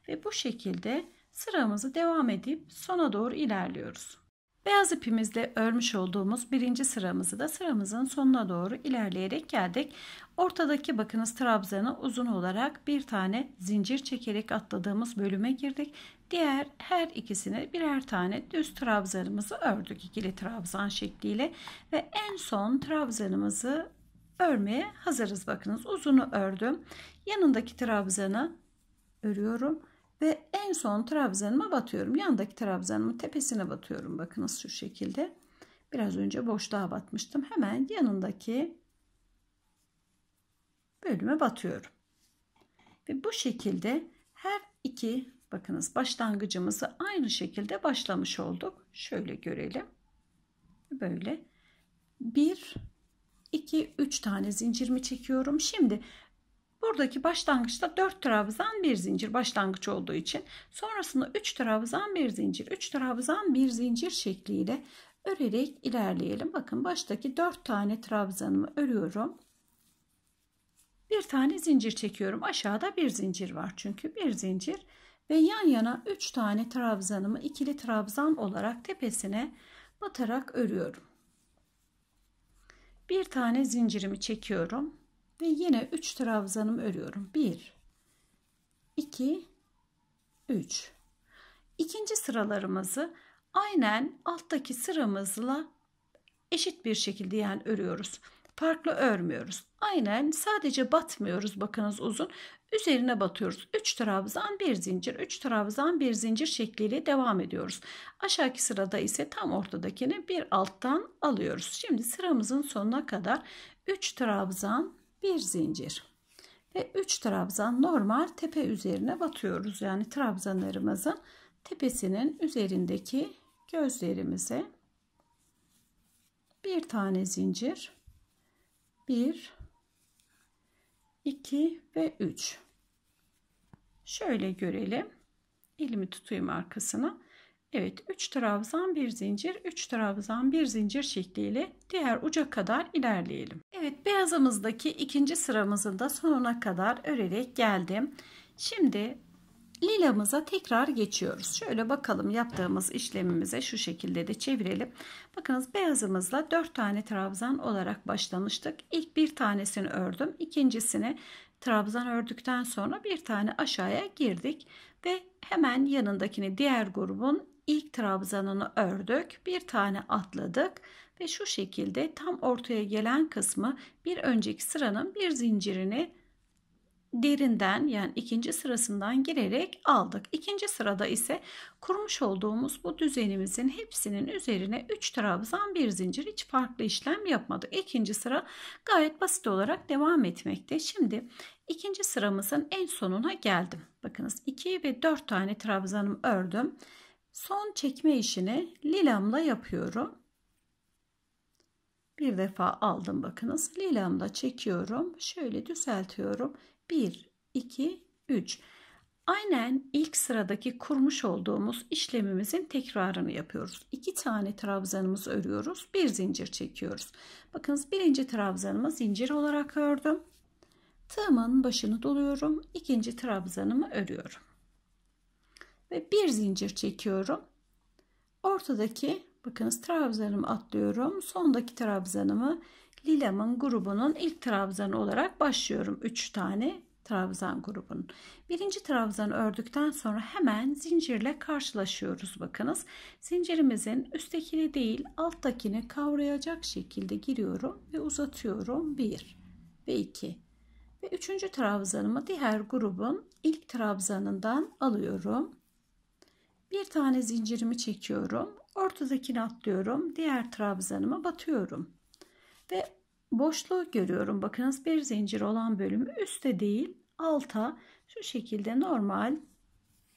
Ve bu şekilde sıramızı devam edip sona doğru ilerliyoruz. Beyaz ipimizle örmüş olduğumuz birinci sıramızı da sıramızın sonuna doğru ilerleyerek geldik. Ortadaki bakınız trabzanı uzun olarak bir tane zincir çekerek atladığımız bölüme girdik. Diğer her ikisini birer tane düz trabzanımızı ördük ikili trabzan şekliyle ve en son trabzanımızı örmeye hazırız. Bakınız uzunu ördüm. Yanındaki trabzanı örüyorum ve en son trabzanıma batıyorum. Yandaki trabzanımın tepesine batıyorum. Bakınız şu şekilde. Biraz önce boşluğa batmıştım. Hemen yanındaki bölüme batıyorum. Ve bu şekilde her iki bakınız başlangıcımızı aynı şekilde başlamış olduk. Şöyle görelim. Böyle. Bir, iki, üç tane zincirimi çekiyorum. Şimdi Buradaki başlangıçta 4 trabzan bir zincir başlangıç olduğu için sonrasında 3 trabzan bir zincir 3 trabzan bir zincir şekliyle örerek ilerleyelim. Bakın baştaki 4 tane trabzanımı örüyorum. Bir tane zincir çekiyorum. Aşağıda bir zincir var çünkü bir zincir ve yan yana 3 tane trabzanımı ikili trabzan olarak tepesine batarak örüyorum. Bir tane zincirimi çekiyorum ve yine 3 trabzanımı örüyorum. 1 2 3 İkinci sıralarımızı aynen alttaki sıramızla eşit bir şekilde yani örüyoruz. Farklı örmüyoruz. Aynen sadece batmıyoruz bakınız uzun. Üzerine batıyoruz. 3 trabzan bir zincir, 3 trabzan bir zincir şekliyle devam ediyoruz. Aşağıki sırada ise tam ortadakini bir alttan alıyoruz. Şimdi sıramızın sonuna kadar 3 trabzan bir zincir ve 3 trabzan normal tepe üzerine batıyoruz. Yani trabzanlarımızın tepesinin üzerindeki gözlerimize bir tane zincir 1 2 ve 3 şöyle görelim elimi tutayım arkasına Evet 3 trabzan bir zincir 3 trabzan bir zincir şekliyle diğer uca kadar ilerleyelim Evet beyazımızdaki ikinci sıramızın da sonuna kadar örerek geldim. Şimdi lilamıza tekrar geçiyoruz. Şöyle bakalım yaptığımız işlemimize şu şekilde de çevirelim. Bakınız beyazımızla 4 tane trabzan olarak başlamıştık. İlk bir tanesini ördüm. İkincisini trabzan ördükten sonra bir tane aşağıya girdik. Ve hemen yanındakini diğer grubun ilk trabzanını ördük. Bir tane atladık ve şu şekilde tam ortaya gelen kısmı bir önceki sıranın bir zincirini derinden yani ikinci sırasından girerek aldık. İkinci sırada ise kurmuş olduğumuz bu düzenimizin hepsinin üzerine 3 trabzan bir zincir hiç farklı işlem yapmadı. İkinci sıra gayet basit olarak devam etmekte. Şimdi ikinci sıramızın en sonuna geldim. Bakınız 2 ve 4 tane trabzanım ördüm. Son çekme işini lilamla yapıyorum bir defa aldım bakınız. Lilamda çekiyorum. Şöyle düzeltiyorum. 1, 2, 3. Aynen ilk sıradaki kurmuş olduğumuz işlemimizin tekrarını yapıyoruz. 2 tane trabzanımızı örüyoruz. Bir zincir çekiyoruz. Bakınız birinci trabzanımı zincir olarak ördüm. Tığımın başını doluyorum. ikinci trabzanımı örüyorum. Ve bir zincir çekiyorum. Ortadaki Bakınız trabzanımı atlıyorum. Sondaki trabzanımı Lilam'ın grubunun ilk trabzanı olarak başlıyorum. 3 tane trabzan grubunun. Birinci trabzanı ördükten sonra hemen zincirle karşılaşıyoruz. Bakınız zincirimizin üsttekini değil alttakini kavrayacak şekilde giriyorum ve uzatıyorum. 1 ve 2 ve 3. trabzanımı diğer grubun ilk trabzanından alıyorum. Bir tane zincirimi çekiyorum. Ortadakini atlıyorum. Diğer trabzanıma batıyorum. Ve boşluğu görüyorum. Bakınız bir zincir olan bölümü üste değil alta şu şekilde normal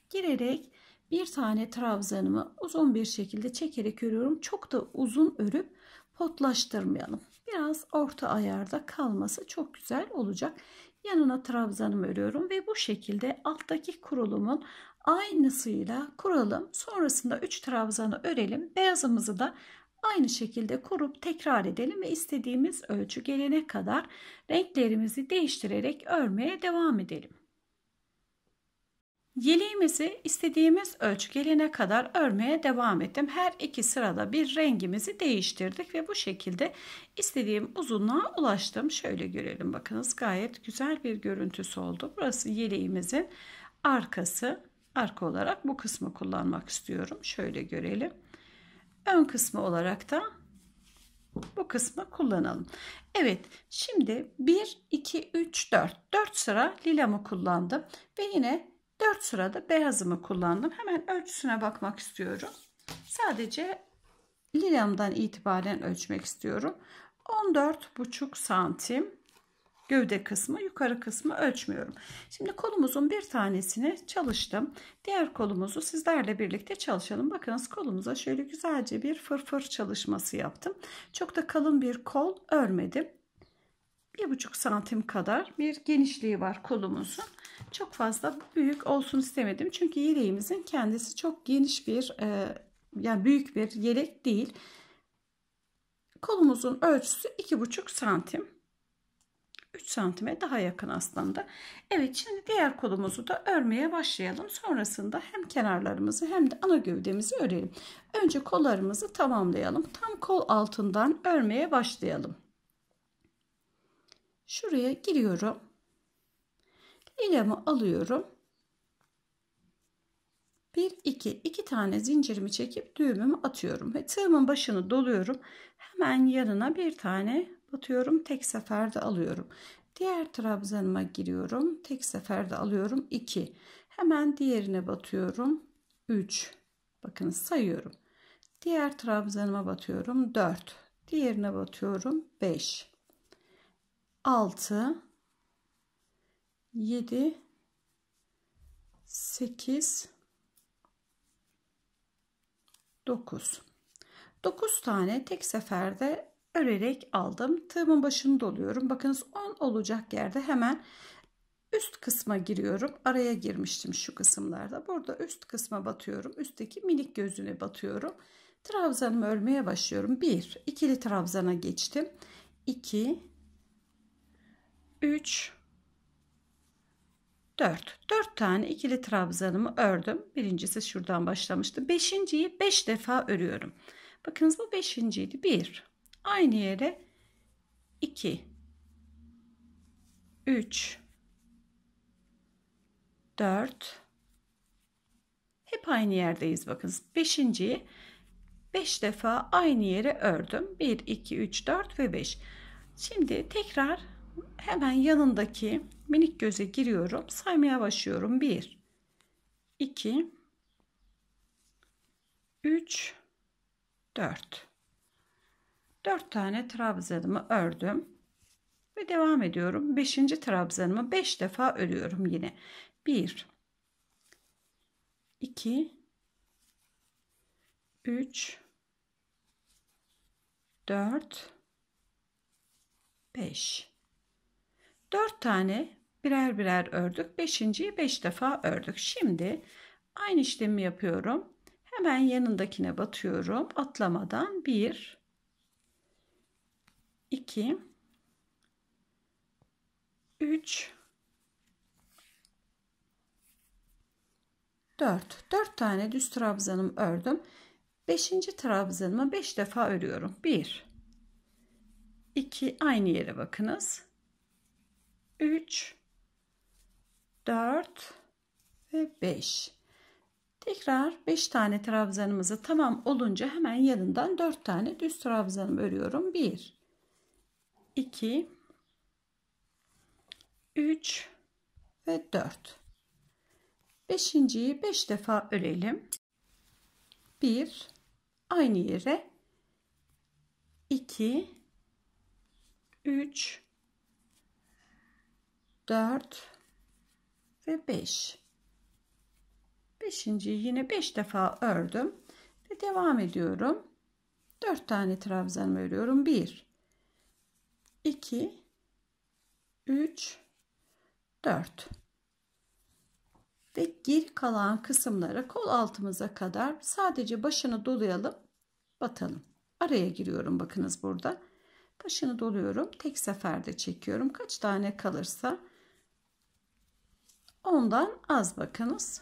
girerek bir tane trabzanımı uzun bir şekilde çekerek örüyorum. Çok da uzun örüp potlaştırmayalım. Biraz orta ayarda kalması çok güzel olacak. Yanına trabzanımı örüyorum ve bu şekilde alttaki kurulumun aynısıyla kuralım. Sonrasında 3 trabzanı örelim. Beyazımızı da aynı şekilde kurup tekrar edelim ve istediğimiz ölçü gelene kadar renklerimizi değiştirerek örmeye devam edelim. Yeleğimizi istediğimiz ölçü gelene kadar örmeye devam ettim. Her iki sırada bir rengimizi değiştirdik ve bu şekilde istediğim uzunluğa ulaştım. Şöyle görelim bakınız gayet güzel bir görüntüsü oldu. Burası yeleğimizin arkası arka olarak bu kısmı kullanmak istiyorum. Şöyle görelim. Ön kısmı olarak da bu kısmı kullanalım. Evet şimdi 1, 2, 3, 4. 4 sıra lilamı kullandım. Ve yine 4 sırada beyazımı kullandım. Hemen ölçüsüne bakmak istiyorum. Sadece lilamdan itibaren ölçmek istiyorum. 14,5 santim gövde kısmı yukarı kısmı ölçmüyorum. Şimdi kolumuzun bir tanesini çalıştım. Diğer kolumuzu sizlerle birlikte çalışalım. Bakınız kolumuza şöyle güzelce bir fırfır çalışması yaptım. Çok da kalın bir kol örmedim. Bir buçuk santim kadar bir genişliği var kolumuzun. Çok fazla büyük olsun istemedim. Çünkü yeleğimizin kendisi çok geniş bir e, yani büyük bir yelek değil. Kolumuzun ölçüsü iki buçuk santim. 3 santime daha yakın aslında. Evet şimdi diğer kolumuzu da örmeye başlayalım. Sonrasında hem kenarlarımızı hem de ana gövdemizi örelim. Önce kollarımızı tamamlayalım. Tam kol altından örmeye başlayalım. Şuraya giriyorum. İlemi alıyorum. 1 2 2 tane zincirimi çekip düğümümü atıyorum ve tığımın başını doluyorum. Hemen yanına bir tane batıyorum tek seferde alıyorum diğer trabzanıma giriyorum tek seferde alıyorum 2 hemen diğerine batıyorum 3 bakın sayıyorum diğer trabzanıma batıyorum 4 diğerine batıyorum 5 6 7 8 9 9 tane tek seferde örerek aldım. Tığımın başını doluyorum. Bakınız 10 olacak yerde hemen üst kısma giriyorum. Araya girmiştim şu kısımlarda. Burada üst kısma batıyorum. Üstteki minik gözüne batıyorum. Trabzanımı örmeye başlıyorum. 1 ikili trabzana geçtim. 2 3 4 4 tane ikili trabzanımı ördüm. Birincisi şuradan başlamıştı. Beşinciyi 5 beş defa örüyorum. Bakınız bu beşinciydi. 1 Aynı yere 2 3 4 hep aynı yerdeyiz Bakın, 5.yi 5 defa aynı yere ördüm. 1 2 3 4 ve 5. Şimdi tekrar hemen yanındaki minik göze giriyorum. Saymaya başlıyorum. 1 2 3 4 4 tane trabzanımı ördüm ve devam ediyorum 5. trabzanımı 5 defa örüyorum yine 1 2 3 4 5 4 tane birer birer ördük 5.yi 5 defa ördük şimdi aynı işlemi yapıyorum hemen yanındakine batıyorum atlamadan 1 2 3 4 4 tane düz trabzanım ördüm. 5. trabzanımı 5 defa örüyorum. 1 2 aynı yere bakınız. 3 4 ve 5. Tekrar 5 tane trabzanımızı tamam olunca hemen yanından 4 tane düz trabzanım örüyorum. 1 2 3 ve 4 beşinciyi 5 beş defa örelim 1 aynı yere 2 3 4 ve 5 beşinciyi yine 5 beş defa ördüm ve devam ediyorum 4 tane trabzanımı örüyorum 1 2 3 4 ve geri kalan kısımlara kol altımıza kadar sadece başını dolayalım batalım araya giriyorum bakınız burada başını doluyorum tek seferde çekiyorum kaç tane kalırsa ondan az bakınız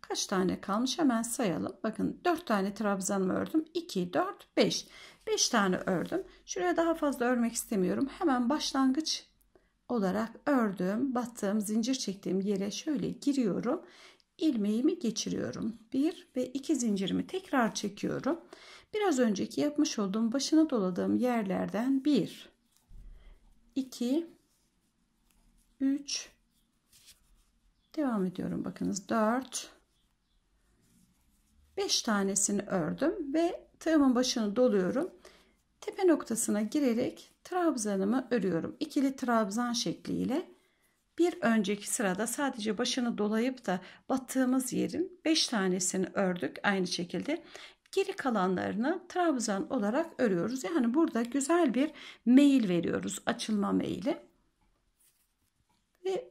kaç tane kalmış hemen sayalım bakın 4 tane trabzanımı ördüm 2 4 5 5 tane ördüm. Şuraya daha fazla örmek istemiyorum. Hemen başlangıç olarak ördüm, battığım, zincir çektiğim yere şöyle giriyorum. ilmeğimi geçiriyorum. 1 ve 2 zincirimi tekrar çekiyorum. Biraz önceki yapmış olduğum başına doladığım yerlerden 1 2 3 devam ediyorum. Bakınız 4 5 tanesini ördüm ve tığımın başını doluyorum tepe noktasına girerek trabzanımı örüyorum. İkili trabzan şekliyle bir önceki sırada sadece başını dolayıp da battığımız yerin 5 tanesini ördük aynı şekilde. Geri kalanlarını trabzan olarak örüyoruz. Yani burada güzel bir meyil veriyoruz. Açılma meyili. Ve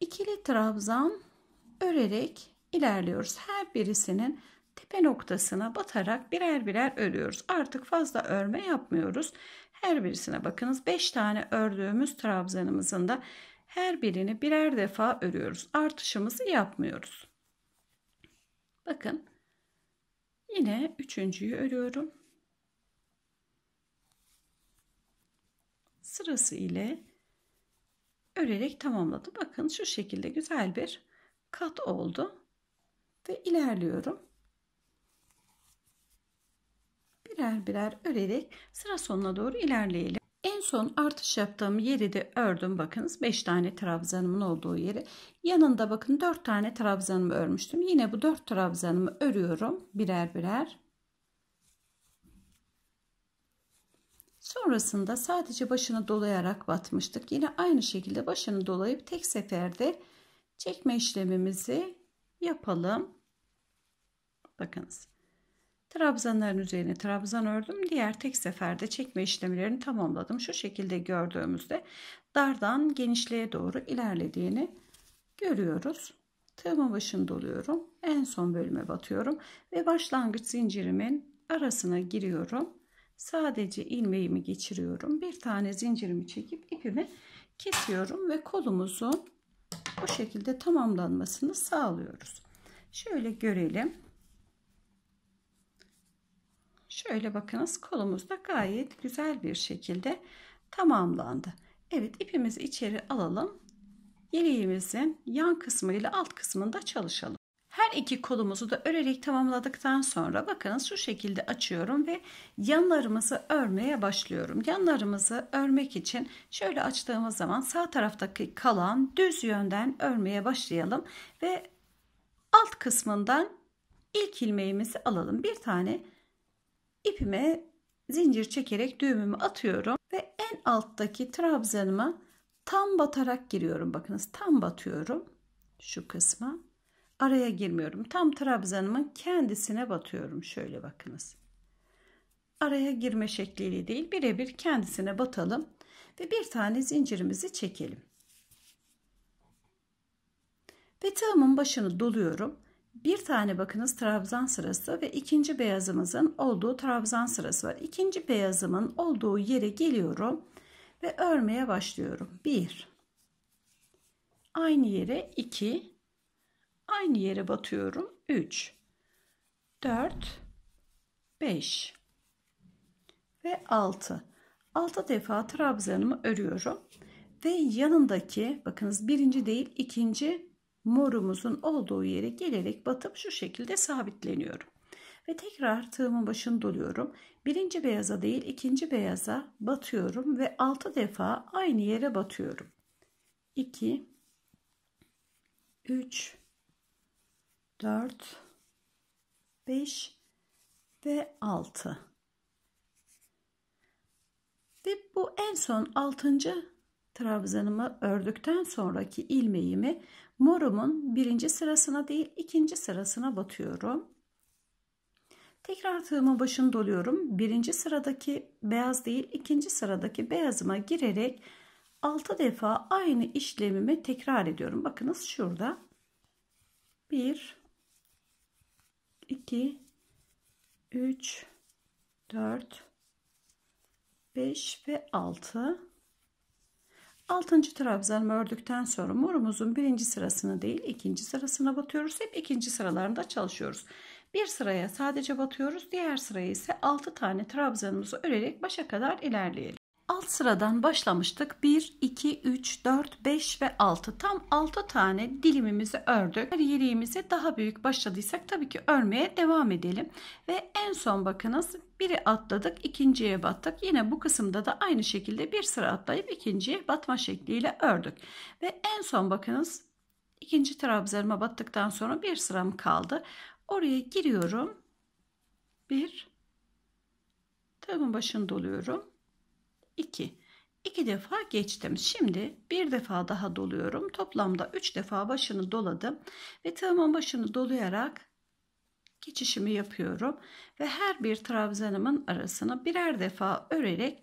ikili trabzan örerek ilerliyoruz. Her birisinin tepe noktasına batarak birer birer örüyoruz. Artık fazla örme yapmıyoruz. Her birisine bakınız 5 tane ördüğümüz trabzanımızın da her birini birer defa örüyoruz. Artışımızı yapmıyoruz. Bakın yine üçüncüyü örüyorum. Sırası ile örerek tamamladım. Bakın şu şekilde güzel bir kat oldu ve ilerliyorum. birer birer örerek sıra sonuna doğru ilerleyelim. En son artış yaptığım yeri de ördüm. Bakınız 5 tane trabzanımın olduğu yeri. Yanında bakın 4 tane trabzanımı örmüştüm. Yine bu 4 trabzanımı örüyorum birer birer. Sonrasında sadece başını dolayarak batmıştık. Yine aynı şekilde başını dolayıp tek seferde çekme işlemimizi yapalım. Bakınız. Trabzanların üzerine trabzan ördüm. Diğer tek seferde çekme işlemlerini tamamladım. Şu şekilde gördüğümüzde dardan genişliğe doğru ilerlediğini görüyoruz. Tığımın başını doluyorum. En son bölüme batıyorum. Ve başlangıç zincirimin arasına giriyorum. Sadece ilmeğimi geçiriyorum. Bir tane zincirimi çekip ipimi kesiyorum ve kolumuzun bu şekilde tamamlanmasını sağlıyoruz. Şöyle görelim. Şöyle bakınız kolumuz da gayet güzel bir şekilde tamamlandı. Evet ipimizi içeri alalım. Yeleğimizin yan kısmı ile alt kısmında çalışalım. Her iki kolumuzu da örerek tamamladıktan sonra bakınız şu şekilde açıyorum ve yanlarımızı örmeye başlıyorum. Yanlarımızı örmek için şöyle açtığımız zaman sağ taraftaki kalan düz yönden örmeye başlayalım ve alt kısmından ilk ilmeğimizi alalım. Bir tane ipime zincir çekerek düğümümü atıyorum ve en alttaki trabzanıma tam batarak giriyorum. Bakınız tam batıyorum şu kısma. Araya girmiyorum. Tam trabzanımın kendisine batıyorum. Şöyle bakınız. Araya girme şekliyle değil birebir kendisine batalım ve bir tane zincirimizi çekelim. Ve tığımın başını doluyorum bir tane bakınız trabzan sırası ve ikinci beyazımızın olduğu trabzan sırası var. İkinci beyazımın olduğu yere geliyorum ve örmeye başlıyorum. 1 aynı yere 2 aynı yere batıyorum 3 4 5 ve 6 6 defa trabzanımı örüyorum ve yanındaki bakınız birinci değil ikinci morumuzun olduğu yere gelerek batıp şu şekilde sabitleniyorum. Ve tekrar tığımın başını doluyorum. Birinci beyaza değil ikinci beyaza batıyorum ve 6 defa aynı yere batıyorum. 2 3 4 5 ve 6 ve bu en son 6. trabzanımı ördükten sonraki ilmeğimi Morumun birinci sırasına değil ikinci sırasına batıyorum. Tekrar tığımın başını doluyorum. Birinci sıradaki beyaz değil ikinci sıradaki beyazıma girerek 6 defa aynı işlemimi tekrar ediyorum. Bakınız şurada 1 2 3 4 5 ve 6 Altıncı trabzanımı ördükten sonra morumuzun birinci sırasını değil ikinci sırasına batıyoruz. Hep ikinci sıralarında çalışıyoruz. Bir sıraya sadece batıyoruz. Diğer sıraya ise altı tane trabzanımızı örerek başa kadar ilerleyelim alt sıradan başlamıştık. 1, 2, 3, 4, 5 ve 6. Tam 6 tane dilimimizi ördük. Her yeleğimizi daha büyük başladıysak tabii ki örmeye devam edelim. Ve en son bakınız biri atladık ikinciye battık. Yine bu kısımda da aynı şekilde bir sıra atlayıp ikinciye batma şekliyle ördük. Ve en son bakınız ikinci trabzanıma battıktan sonra bir sıram kaldı. Oraya giriyorum. Bir. Tığımın başını doluyorum. 2. 2 defa geçtim. Şimdi bir defa daha doluyorum. Toplamda 3 defa başını doladım ve tığımın başını dolayarak geçişimi yapıyorum ve her bir trabzanımın arasına birer defa örerek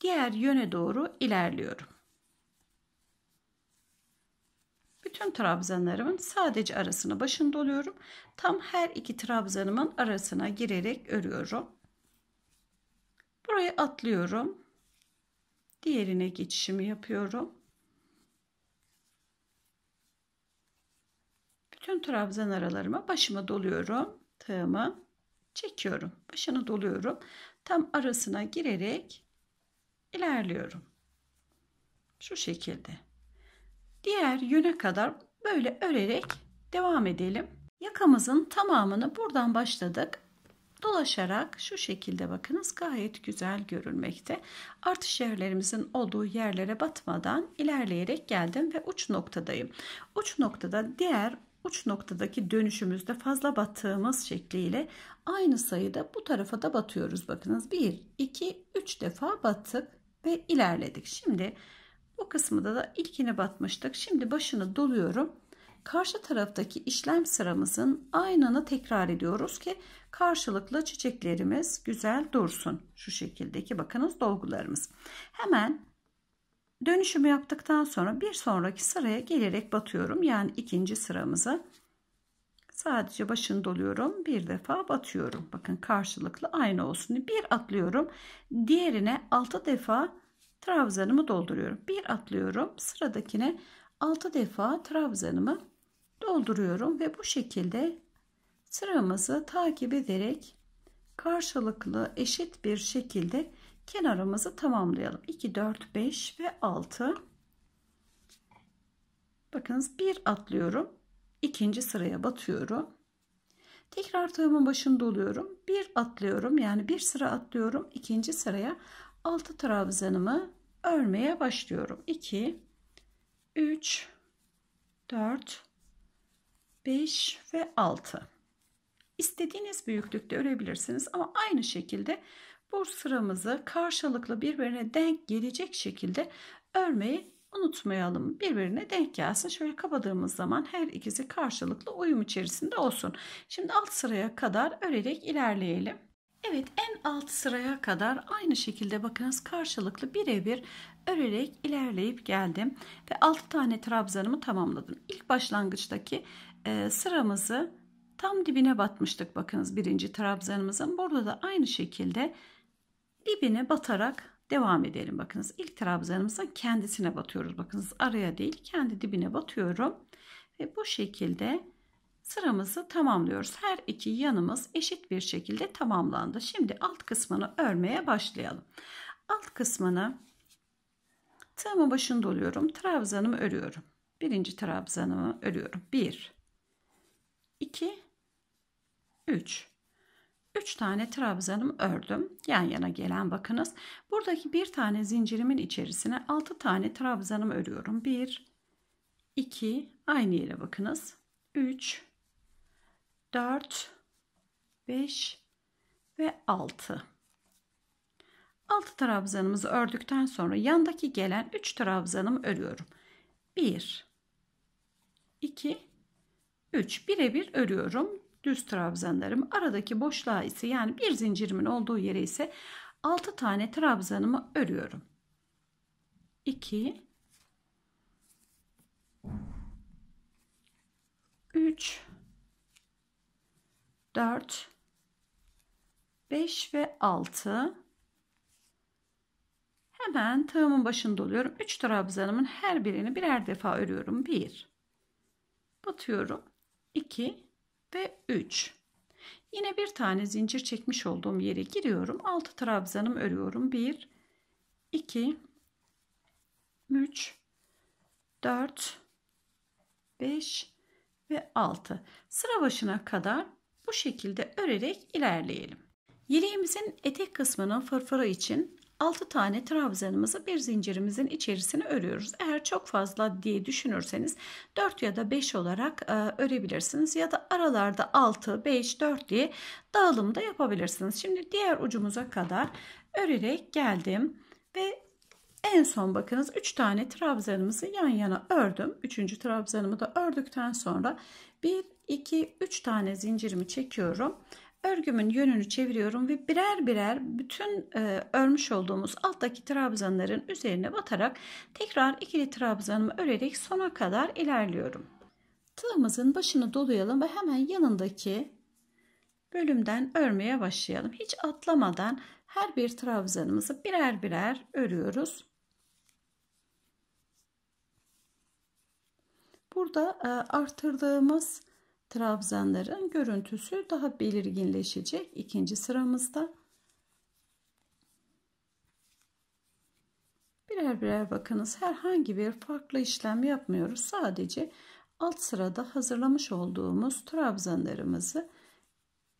diğer yöne doğru ilerliyorum. Bütün trabzanlarımın sadece arasına başını doluyorum. Tam her iki trabzanımın arasına girerek örüyorum. Burayı atlıyorum diğerine geçişimi yapıyorum. Bütün trabzan aralarıma başımı doluyorum. Tığımı çekiyorum. Başını doluyorum. Tam arasına girerek ilerliyorum. Şu şekilde. Diğer yöne kadar böyle örerek devam edelim. Yakamızın tamamını buradan başladık dolaşarak şu şekilde bakınız gayet güzel görülmekte. Artış yerlerimizin olduğu yerlere batmadan ilerleyerek geldim ve uç noktadayım. Uç noktada diğer uç noktadaki dönüşümüzde fazla battığımız şekliyle aynı sayıda bu tarafa da batıyoruz. Bakınız 1, 2, 3 defa battık ve ilerledik. Şimdi bu kısmında da ilkini batmıştık. Şimdi başını doluyorum karşı taraftaki işlem sıramızın aynını tekrar ediyoruz ki karşılıklı çiçeklerimiz güzel dursun. Şu şekildeki bakınız dolgularımız. Hemen dönüşümü yaptıktan sonra bir sonraki sıraya gelerek batıyorum. Yani ikinci sıramızı sadece başını doluyorum. Bir defa batıyorum. Bakın karşılıklı aynı olsun. Bir atlıyorum. Diğerine 6 defa trabzanımı dolduruyorum. Bir atlıyorum. Sıradakine 6 defa trabzanımı dolduruyorum ve bu şekilde sıramızı takip ederek karşılıklı eşit bir şekilde kenarımızı tamamlayalım. 2, 4, 5 ve 6. Bakınız bir atlıyorum. ikinci sıraya batıyorum. Tekrar tığımın başında oluyorum. Bir atlıyorum. Yani bir sıra atlıyorum. ikinci sıraya 6 trabzanımı örmeye başlıyorum. 2, 3, 4, 5 ve 6. İstediğiniz büyüklükte örebilirsiniz ama aynı şekilde bu sıramızı karşılıklı birbirine denk gelecek şekilde örmeyi unutmayalım. Birbirine denk gelsin. Şöyle kapadığımız zaman her ikisi karşılıklı uyum içerisinde olsun. Şimdi alt sıraya kadar örerek ilerleyelim. Evet en alt sıraya kadar aynı şekilde bakınız karşılıklı birebir örerek ilerleyip geldim ve 6 tane trabzanımı tamamladım. İlk başlangıçtaki e, sıramızı tam dibine batmıştık bakınız birinci trabzanımızın. Burada da aynı şekilde dibine batarak devam edelim. Bakınız ilk trabzanımızın kendisine batıyoruz. Bakınız araya değil kendi dibine batıyorum. Ve bu şekilde sıramızı tamamlıyoruz. Her iki yanımız eşit bir şekilde tamamlandı. Şimdi alt kısmını örmeye başlayalım. Alt kısmını tığımın başını doluyorum. Trabzanımı örüyorum. Birinci trabzanımı örüyorum. Bir, 2, 3. 3 tane trabzanım ördüm. Yan yana gelen bakınız. Buradaki bir tane zincirimin içerisine 6 tane trabzanım örüyorum. 1, 2, aynı yere bakınız. 3, 4, 5 ve 6. 6 trabzanımızı ördükten sonra yandaki gelen 3 trabzanımı örüyorum. 1, 2, 3 birebir örüyorum düz trabzanlarım. Aradaki boşluğa ise yani bir zincirimin olduğu yere ise 6 tane trabzanımı örüyorum. 2 3 4 5 ve 6 hemen tığımın başını doluyorum. 3 trabzanımın her birini birer defa örüyorum. 1 batıyorum 2 ve 3. Yine bir tane zincir çekmiş olduğum yere giriyorum. 6 trabzanım örüyorum. 1 2 3 4 5 ve 6. Sıra başına kadar bu şekilde örerek ilerleyelim. Yeleğimizin etek kısmının fırfırı için 6 tane trabzanımızı bir zincirimizin içerisine örüyoruz. Eğer çok fazla diye düşünürseniz 4 ya da 5 olarak e, örebilirsiniz ya da aralarda 6, 5, 4 diye dağılım da yapabilirsiniz. Şimdi diğer ucumuza kadar örerek geldim ve en son bakınız 3 tane trabzanımızı yan yana ördüm. 3. trabzanımı da ördükten sonra 1 2 3 tane zincirimi çekiyorum örgümün yönünü çeviriyorum ve birer birer bütün e, örmüş olduğumuz alttaki trabzanların üzerine batarak tekrar ikili trabzanımı örerek sona kadar ilerliyorum. Tığımızın başını dolayalım ve hemen yanındaki bölümden örmeye başlayalım. Hiç atlamadan her bir trabzanımızı birer birer örüyoruz. Burada e, artırdığımız trabzanların görüntüsü daha belirginleşecek ikinci sıramızda. Birer birer bakınız herhangi bir farklı işlem yapmıyoruz. Sadece alt sırada hazırlamış olduğumuz trabzanlarımızı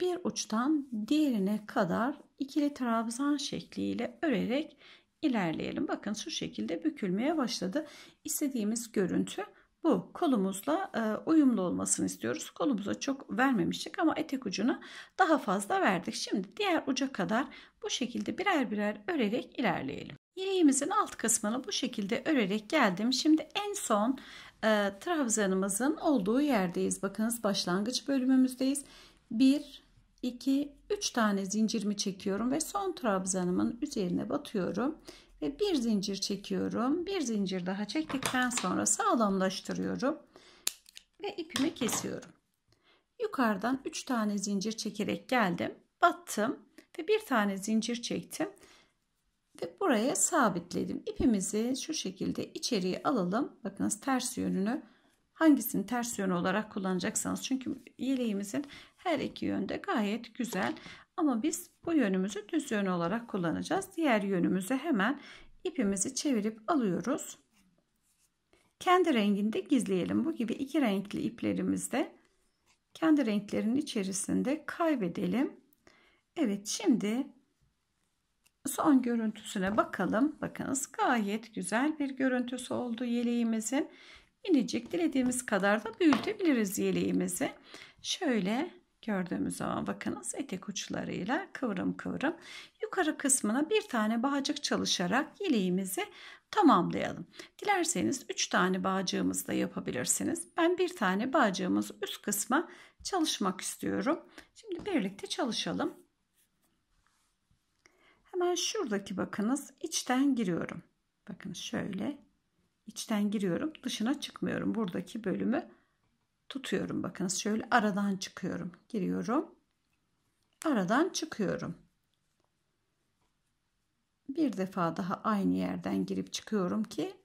bir uçtan diğerine kadar ikili trabzan şekliyle örerek ilerleyelim. Bakın şu şekilde bükülmeye başladı. İstediğimiz görüntü bu kolumuzla e, uyumlu olmasını istiyoruz. Kolumuza çok vermemiştik ama etek ucuna daha fazla verdik. Şimdi diğer uca kadar bu şekilde birer birer örerek ilerleyelim. Yeleğimizin alt kısmını bu şekilde örerek geldim. Şimdi en son e, trabzanımızın olduğu yerdeyiz. Bakınız başlangıç bölümümüzdeyiz. 1, 2, 3 tane zincirimi çekiyorum ve son trabzanımın üzerine batıyorum ve bir zincir çekiyorum. Bir zincir daha çektikten sonra sağlamlaştırıyorum ve ipimi kesiyorum. Yukarıdan 3 tane zincir çekerek geldim. Battım ve bir tane zincir çektim ve buraya sabitledim. İpimizi şu şekilde içeriye alalım. Bakınız ters yönünü hangisini ters yönü olarak kullanacaksanız çünkü yeleğimizin her iki yönde gayet güzel ama biz bu yönümüzü düz yön olarak kullanacağız. Diğer yönümüzü hemen ipimizi çevirip alıyoruz. Kendi renginde gizleyelim. Bu gibi iki renkli iplerimizde kendi renklerin içerisinde kaybedelim. Evet şimdi son görüntüsüne bakalım. Bakınız gayet güzel bir görüntüsü oldu yeleğimizin. Minicik dilediğimiz kadar da büyütebiliriz yeleğimizi. Şöyle Gördüğümüz zaman bakınız etek uçlarıyla kıvrım kıvrım yukarı kısmına bir tane bağcık çalışarak yeleğimizi tamamlayalım. Dilerseniz 3 tane bağcığımız da yapabilirsiniz. Ben bir tane bağcığımız üst kısma çalışmak istiyorum. Şimdi birlikte çalışalım. Hemen şuradaki bakınız içten giriyorum. Bakın şöyle içten giriyorum dışına çıkmıyorum. Buradaki bölümü tutuyorum. Bakınız şöyle aradan çıkıyorum. Giriyorum. Aradan çıkıyorum. Bir defa daha aynı yerden girip çıkıyorum ki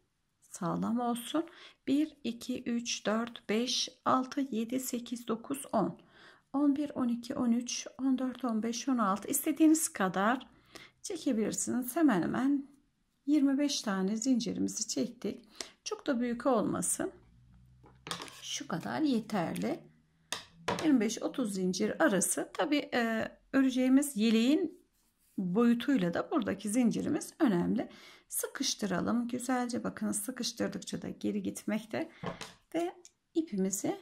sağlam olsun. 1, 2, 3, 4, 5, 6, 7, 8, 9, 10. 11, 12, 13, 14, 15, 16 istediğiniz kadar çekebilirsiniz. Hemen hemen 25 tane zincirimizi çektik. Çok da büyük olmasın şu kadar yeterli. 25-30 zincir arası. Tabi e, öreceğimiz yeleğin boyutuyla da buradaki zincirimiz önemli. Sıkıştıralım. Güzelce bakın sıkıştırdıkça da geri gitmekte. Ve ipimizi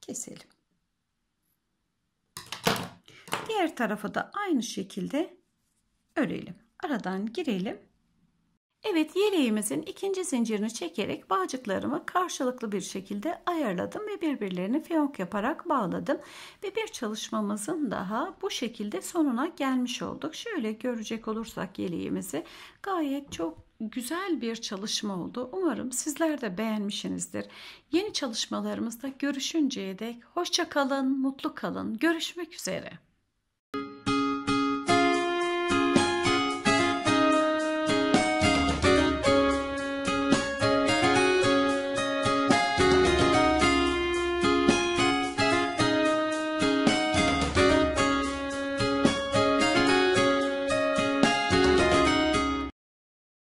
keselim. Diğer tarafı da aynı şekilde örelim. Aradan girelim. Evet yeleğimizin ikinci zincirini çekerek bağcıklarımı karşılıklı bir şekilde ayarladım ve birbirlerini fiyonk yaparak bağladım. Ve bir çalışmamızın daha bu şekilde sonuna gelmiş olduk. Şöyle görecek olursak yeleğimizi gayet çok güzel bir çalışma oldu. Umarım sizler de beğenmişsinizdir. Yeni çalışmalarımızda görüşünceye dek hoşça kalın, mutlu kalın. Görüşmek üzere.